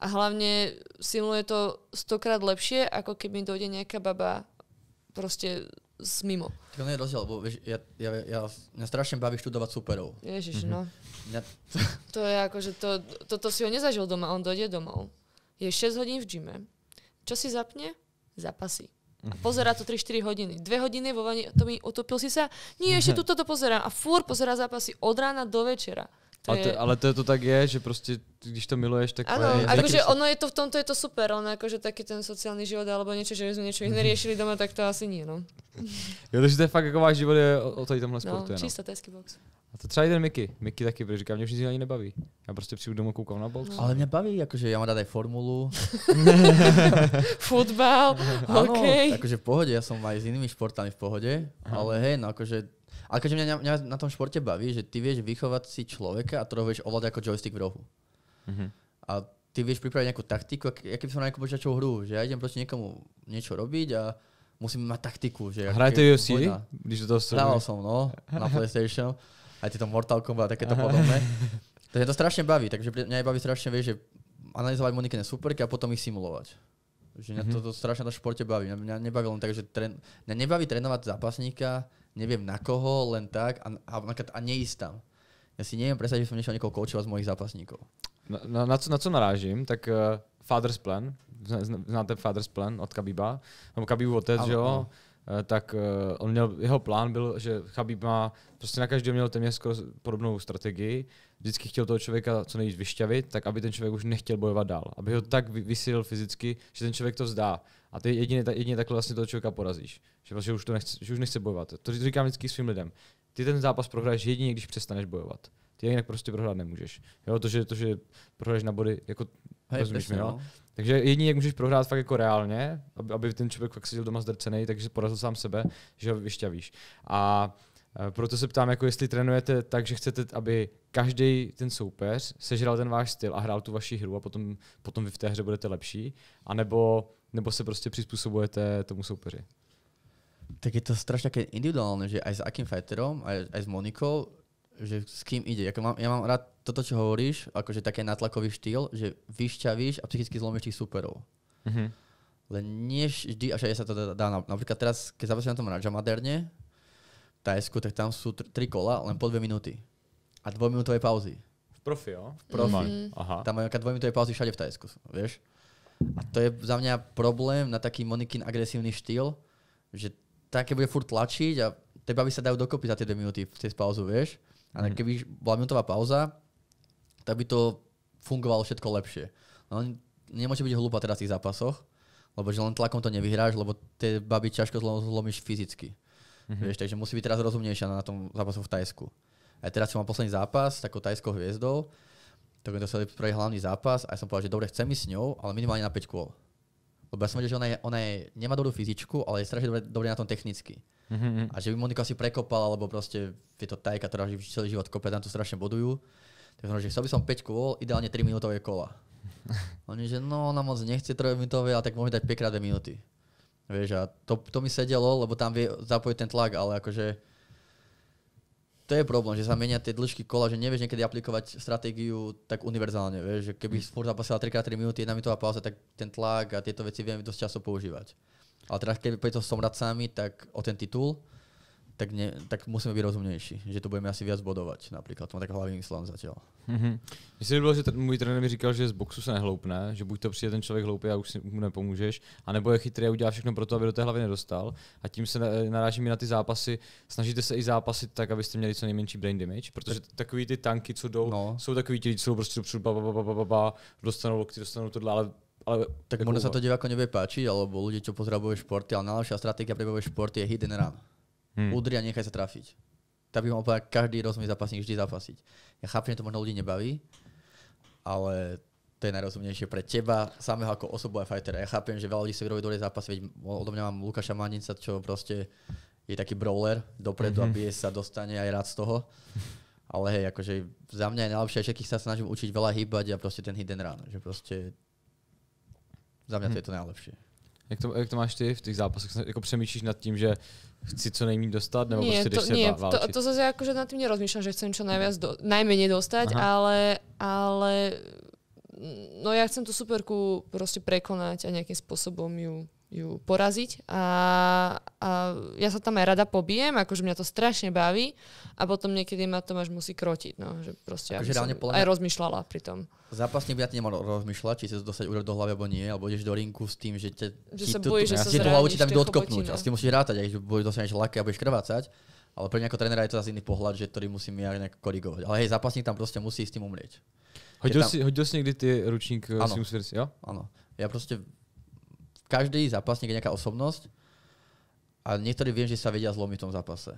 Speaker 1: A hlavne simuluje to stokrát lepšie, ako keby dojde nejaká baba proste s mimo.
Speaker 3: To nie je rozdiel, lebo vieš, ja, ja, ja, mňa strašne baví študovať superov. Ježiš, mm-hmm. no. Mňa... To...
Speaker 1: to je ako, že to, to, to si ho nezažil doma, on dojde domov. Je 6 hodín v gyme. Čo si zapne? Zapasy. A mhm. pozerá to 3-4 hodiny. 2 hodiny vo vani, to mi otopil si sa? Nie, ešte tu toto pozerám. A fúr pozerá zápasy od rána do večera. To ale, je... to, ale
Speaker 2: to, to tak je, že prostě, když to miluješ, tak ano, to je. akože
Speaker 1: ono je to, v tomto je to super, ale akože taký ten sociálny život alebo niečo, že sme niečo iné riešili doma, tak to asi nie, no.
Speaker 2: jo, takže to je fakt, ako váš život je o, o tady tomhle no, sportu, no, Čisto no. tesky box. A to třeba i ten Miky. Miky taky, protože říkám, mě už nic ani nebaví. Já prostě přijdu domů, koukám na box. No. Ale mě baví, jakože já mám rád aj formulu.
Speaker 1: Futbal, hokej. Okay.
Speaker 3: Jakože v pohodě, já jsem aj s jinými športami v pohodě, Aha. ale hej, no jakože ale keďže mňa, mňa na tom športe baví, že ty vieš vychovať si človeka a to vieš ovládať ako joystick v rohu. Mm-hmm. A ty vieš pripraviť nejakú taktiku, ak, aký by som na nejakú počítačovú hru, že ja idem proti niekomu niečo robiť a musím mať taktiku. Že Hraj to UFC? Když to Hral som, no, na PlayStation. Aj tieto Mortal Kombat a takéto podobné. Takže to strašne baví, takže mňa baví strašne, vieš, že analyzovať Monikine superky a potom ich simulovať. Že mňa mm-hmm. to strašne na športe baví. Mňa nebavilo len tak, že tren... mňa nebaví trénovať zápasníka, neviem na koho, len tak a, a, a neísť tam. Ja si neviem predstaviť, že som nešiel niekoho koučovať z mojich zápasníkov.
Speaker 2: Na, na, na, co, na co narážím, tak uh, Father's Plan, znáte Father's Plan od Kabiba, nebo Kabibu otec, že jo? Eh, tak uh, on měl, jeho plán byl, že Chabib má, prostě na každého měl téměř skoro podobnou strategii, vždycky chtěl toho člověka co nejvíc vyšťavit, tak aby ten člověk už nechtěl bojovat dál, aby ho tak vysílil fyzicky, že ten člověk to vzdá. A ty jedině, jedině takhle vlastně toho člověka porazíš. Že vlastně už, to nechce, že už nechce bojovat. To říkám vždycky svým lidem. Ty ten zápas prohraješ jedině, když přestaneš bojovat. Ty jinak prostě prohrát nemůžeš. Jo, to, že, to, že prohraješ na body, jako Hej, rozumíš mi, jo? No. Takže jediný, jak můžeš prohrát fakt jako reálně, aby, aby ten člověk fakt seděl doma zdrcený, takže porazil sám sebe, že ho vyšťavíš. A e, proto se ptám, jako jestli trénujete tak, že chcete, aby každý ten soupeř sežral ten váš styl a hrál tu vaši hru a potom, potom vy v té hře budete lepší, anebo nebo se prostě přizpůsobujete tomu soupeři? Tak je to strašně také individuálne, že aj s akým
Speaker 3: fighterom, aj, aj s Monikou, že s kým ide. Jako mám, ja mám rád toto, čo hovoríš, akože také natlakový štýl, že vyšťavíš a psychicky zlomíš tých superov. Mm-hmm. Len nie vždy, a ja sa to teda dá, dá napríklad teraz, keď zapasím na tom Raja Maderne, Tajsku, tak tam sú tr- tri kola, len po dve minúty. A dvojminútové pauzy.
Speaker 2: V profi, jo? V profi.
Speaker 3: Mm-hmm. Aha. Tam majú dvojminútové pauzy všade v Tajsku, vieš? A to je za mňa problém na taký Monikin agresívny štýl, že také bude furt tlačiť a tie by sa dajú dokopy za tie 2 minúty v tej pauzu, vieš. A mm. keby bola minútová pauza, tak by to fungovalo všetko lepšie. No, nemôže byť hlúpa teraz v tých zápasoch, lebo že len tlakom to nevyhráš, lebo tie baby ťažko zlomíš fyzicky. Mm-hmm. Vieš, takže musí byť teraz rozumnejšia na tom zápasu v Tajsku. A teraz som mal posledný zápas s takou tajskou hviezdou tak oni dostali prvý hlavný zápas a ja som povedal, že dobre, chcem ísť s ňou, ale minimálne na 5 kôl. Lebo ja som vedel, že ona, je, ona je, nemá dobrú fyzičku, ale je strašne dobre, na tom technicky. Mm-hmm. A že by Monika si prekopala, alebo proste je to tajka, ktorá celý život kope, tam to strašne bodujú. Tak som že chcel by som 5 kôl, ideálne 3 minútové kola. Oni, že no, ona moc nechce 3 minútové, ale tak môže dať 5 2 minúty. Vieš, a to, to mi sedelo, lebo tam vie zapojiť ten tlak, ale akože to je problém, že sa menia tie dĺžky kola, že nevieš niekedy aplikovať stratégiu tak univerzálne. Vieš, že keby hm. sport zapasila 3x3 minúty, 1 minútová pauza, tak ten tlak a tieto veci vieme dosť často používať. Ale teraz, keď to som sami, tak o ten titul, tak, ne, tak musíme
Speaker 2: byť rozumnejší, že to budeme asi viac bodovať napríklad. To má tak hlavný myslel zatiaľ. Mm-hmm. Myslím, že bylo, že ten, můj tréner mi říkal, že z boxu se nehloupne, že buď to přijde ten člověk hloupý a už si mu nepomůžeš, anebo je chytrý a udělá všechno pro to, aby do té hlavy nedostal. A tím se eh, narážíme na ty zápasy. Snažíte se i zápasit tak, abyste měli co nejmenší brain damage, protože takový ty tanky, co jdou, no. jsou takový ti, co prostě dopředu, ba, ba, ba, ba, ba, ba, dostanou lokty, dostanou tohle, ale ale tak možno sa to diváko nebude páčiť, alebo
Speaker 3: ľudia, čo pozerajú športy, ale najlepšia stratégia pre športy je hit and run. Hmm. Udri a nechaj sa trafiť. Tak by mal povedať, každý rozumný zápasník vždy zápasiť. Ja chápem, že to možno ľudí nebaví, ale to je najrozumnejšie pre teba, samého ako osobu a fightera. Ja chápem, že veľa ľudí si vyrobí dobre zápasy, veď odo mňa mám Lukáša Manica, čo proste je taký brawler dopredu mm-hmm. a mhm. sa, dostane aj rád z toho. Ale hej, akože za mňa je najlepšie, všetkých sa snažím učiť veľa hýbať a proste ten hidden run, že proste za mňa to je to najlepšie.
Speaker 2: Jak to, jak to máš ty v těch zápasech? Jako přemýšlíš nad tím, že chci co nejméně dostat? Nebo nie, prostě to, nie, to, to
Speaker 1: zase že nad tím nerozmýšlím, že chcem čo najviac do, najmenej Aha. ale, ale mm, no já chcem tu superku prostě prekonat a nějakým způsobem. ju ju poraziť a, a ja sa tam aj rada pobijem, akože mňa to strašne baví a potom niekedy ma to máš musí krotiť, no, že proste akože ja som aj rozmýšľala pri tom.
Speaker 3: Zápasne by ja nemal rozmýšľať, či sa dostať úrok do hlavy alebo nie, alebo ideš do rinku s tým, že te, že sa bojí, že sa zraníš, hlavu ti tam idú a s tým musíš rátať, ak budeš dostaneš ľaké a budeš krvácať, ale pre nejakého trénera je to zase iný pohľad, že ktorý musím ja nejak korigovať. Ale hej, zápasník tam proste musí s tým umrieť. Hodil, tam... si, hodil si
Speaker 2: niekdy tie ručník ano. si
Speaker 3: musel, jo? Áno. Ja proste každý zápasník je nejaká osobnosť a niektorí viem, že sa vedia zlomiť v tom zápase.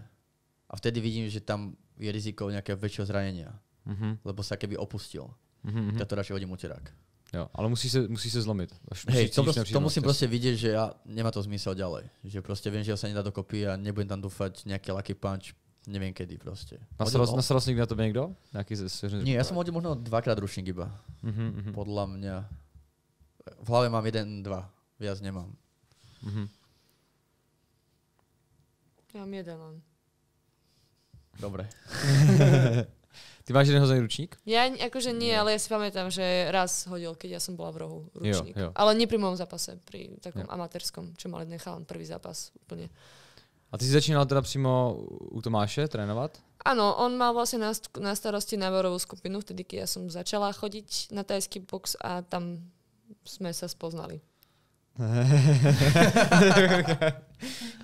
Speaker 3: A vtedy vidím, že tam je riziko nejakého väčšieho zranenia. Mm-hmm. Lebo sa keby opustil. Mm-hmm. Mhm. Ja to radšej hodím uterák.
Speaker 2: Jo, ale musí sa, musí sa zlomiť. Hej, to, proste, to musím proste
Speaker 3: vidieť, že ja, nemá to zmysel ďalej. Že proste viem, že ja sa nedá dokopy a nebudem tam dúfať nejaký lucky punch, neviem kedy proste. Nasral, nasral
Speaker 2: na to niekto? Nejaký
Speaker 3: z, Nie, ja som hodil možno dvakrát rušník iba. Mm-hmm. Podľa mňa. V hlave mám jeden, dva. Viac nemám.
Speaker 4: Mhm.
Speaker 1: Ja mám jeden len.
Speaker 2: Dobre. Ty máš jeden hozený ručník?
Speaker 1: Ja akože nie, ale ja si pamätám, že raz hodil, keď ja som bola v rohu ručník. Jo, jo. Ale nie pri mojom zápase, pri takom jo. amatérskom, čo mal jeden prvý zápas úplne.
Speaker 2: A ty si začínal teda přímo u Tomáše trénovať?
Speaker 1: Áno, on mal vlastne na, na starosti náborovú skupinu, vtedy keď ja som začala chodiť na tajský box a tam sme sa spoznali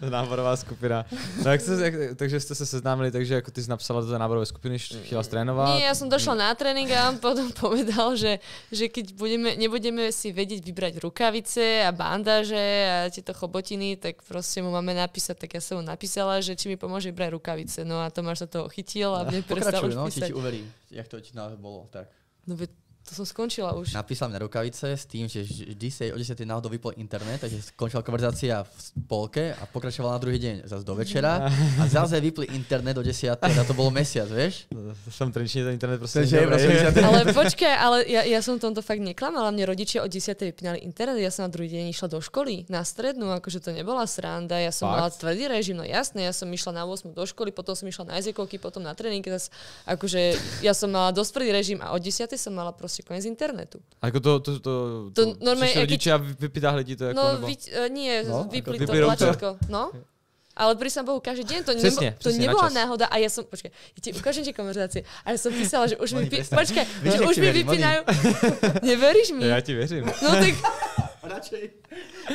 Speaker 2: náborová skupina. No jak jste, jak, takže ste se seznámili, takže ako ty si napsala do té skupiny, chtěla mm. trénovať? Nie, ja som došla na
Speaker 1: tréning a on potom povedal, že, že keď budeme, nebudeme si vedieť vybrať rukavice a bandaže a tieto chobotiny, tak proste mu máme napísať, tak ja som mu napísala, že či mi pomôže vybrať rukavice. No a Tomáš sa toho chytil a mne prestal no, už písať. no, ti
Speaker 3: uverím, jak to ti bolo, tak.
Speaker 1: No to som skončila už.
Speaker 3: Napísala mi na rukavice s tým, že vždy sa jej o 10. náhodou vypol internet, takže skončila konverzácia v polke a pokračovala na druhý deň, zase do večera a zase vypli internet o 10. a to bolo mesiac, vieš? Som trenčine ten internet proste Je, Ale počkaj,
Speaker 1: ale ja, ja som tomto fakt neklamala, mne rodičia o 10. vypínali internet, ja som na druhý deň išla do školy, na strednú, akože to nebola sranda, ja som fakt? mala tvrdý režim, no jasné, ja som išla na 8. do školy, potom som išla na jazykovky, potom na tréning, akože ja som mala dosť tvrdý režim a o 10. som mala proste proste koniec internetu.
Speaker 2: A jako to, to, to, to, to normálně, rodičia keď... vypitáhli ti to no, Ako, No, nebo... vy, uh,
Speaker 1: eh, nie, no, vypli to tlačítko. No, ale pri Bohu, každý deň to, přesne, nebo, to přesne, nebola načas. náhoda a ja som, počkaj, ja ti ukážem tie konverzácie a ja som písala, že už mi, pi- počkaj, Víš, že už mi verím, vypínajú. Neveríš mi?
Speaker 2: Ja ti verím. No
Speaker 3: tak... Radšej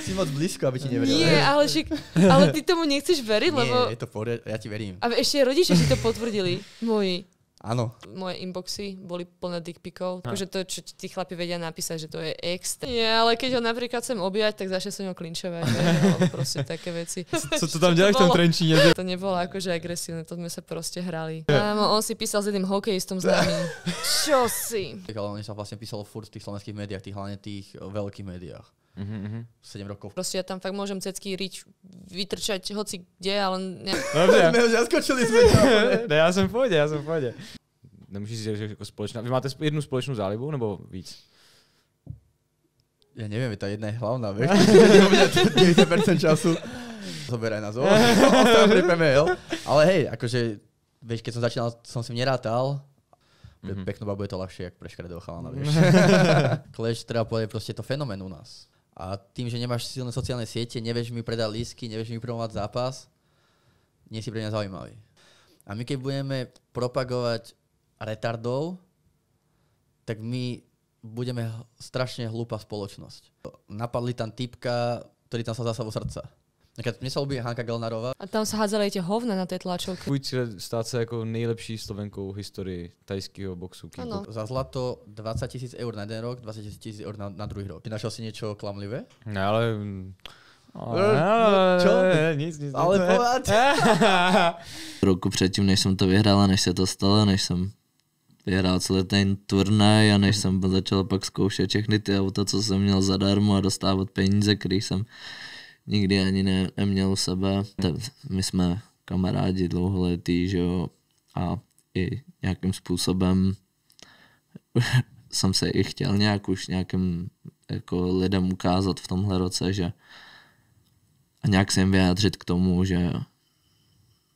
Speaker 3: si moc blízko, aby ti neveril. Nie, ale, šik, ale ty tomu nechceš veriť, lebo... Nie, je to pohode, ja ti verím. A ešte rodičia si to
Speaker 1: potvrdili, moji. Áno. Moje inboxy boli plné dickpikov. Takže to, čo tí chlapi vedia napísať, že to je extra. Nie, ale keď ho napríklad chcem objať, tak začne som ho klinčovať. proste také veci. Co, to tam ďalej v tom trenčine? To nebolo akože agresívne, to sme sa proste hrali. on si písal s jedným hokejistom známym. čo si?
Speaker 3: Ale on sa vlastne písal furt v tých slovenských médiách, tých hlavne tých e, veľkých médiách. Mm-hmm. Mhm. 7 rokov.
Speaker 1: Proste ja tam fakt môžem cecky rič vytrčať hoci kde, ale... Ne... Dobre.
Speaker 3: Ne, sme.
Speaker 2: ne, ja som v ja som v Nemůžu říct, že jako společná. Vy máte jednu společnou zálibu nebo víc? Ja neviem, tá jedna je hlavná, vieš?
Speaker 3: 90% času zoberaj nás. Ostávam Ale hej, akože, vieš, keď som začínal, som si nerátal. Mm-hmm. Peknú babu je to ľahšie, ako pre škredého chalana, vieš. Clash, treba povedať, proste je to fenomén u nás. A tým, že nemáš silné sociálne siete, nevieš mi predať lísky, nevieš mi promovať zápas, nie si pre mňa zaujímavý. A my keď budeme propagovať retardov, tak my budeme strašne hlúpa spoločnosť. Napadli tam typka, ktorý tam sa
Speaker 2: zasa vo srdca. Napríklad mne sa Hanka Gelnarová. A
Speaker 1: tam sa hádzali tie hovna na tej tlačovke.
Speaker 2: Chuť stáť sa ako nejlepší Slovenkou v histórii tajského boxu. Ano. Za zlato 20 tisíc
Speaker 3: eur na jeden rok, 20 tisíc eur na, na druhý rok. Ty našiel si niečo klamlivé?
Speaker 4: No ale... Eh, čo? Eh, nic, nic, ale povedať. Roku předtím, než som to vyhrala, než sa to stalo, než som vyhrál celý ten turnaj a než jsem začal pak zkoušet všechny ty auta, co jsem měl zadarmo a dostávat peníze, který jsem nikdy ani ne, neměl u sebe. My jsme kamarádi dlouholetí, že jo, a i nějakým způsobem jsem se i chtěl nějak už nějakým jako lidem ukázat v tomhle roce, že a nějak se jim vyjádřit k tomu, že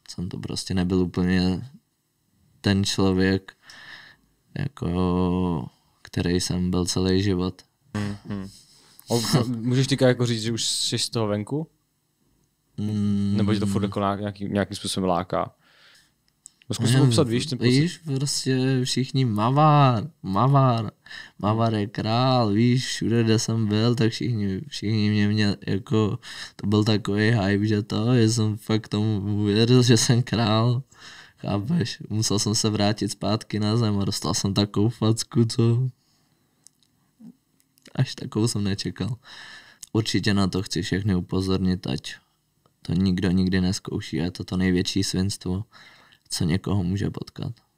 Speaker 4: jsem to prostě nebyl úplně ten člověk, jako, který jsem byl celý život. Mm-hmm.
Speaker 2: Můžeš teďka jako říct, že už jsi z toho venku?
Speaker 4: Mm. Nebo že to furt
Speaker 2: jako nějaký, nějakým způsobem láká? No, zkus popsat, víš, ten Víš,
Speaker 4: prostě všichni Mavar, Mavar, Mavar je král, víš, všude, kde jsem byl, tak všichni, všichni mě, mě jako, to byl takový hype, že to, že jsem fakt tomu uvěřil, že jsem král. Chápeš? Musel som sa vrátiť zpátky na zem a dostal som takú facku, co... Až takou som nečekal. Určite na to chci všechny upozorniť, ať to nikdo nikdy neskouší a je to to největší svinstvo, co někoho může potkat.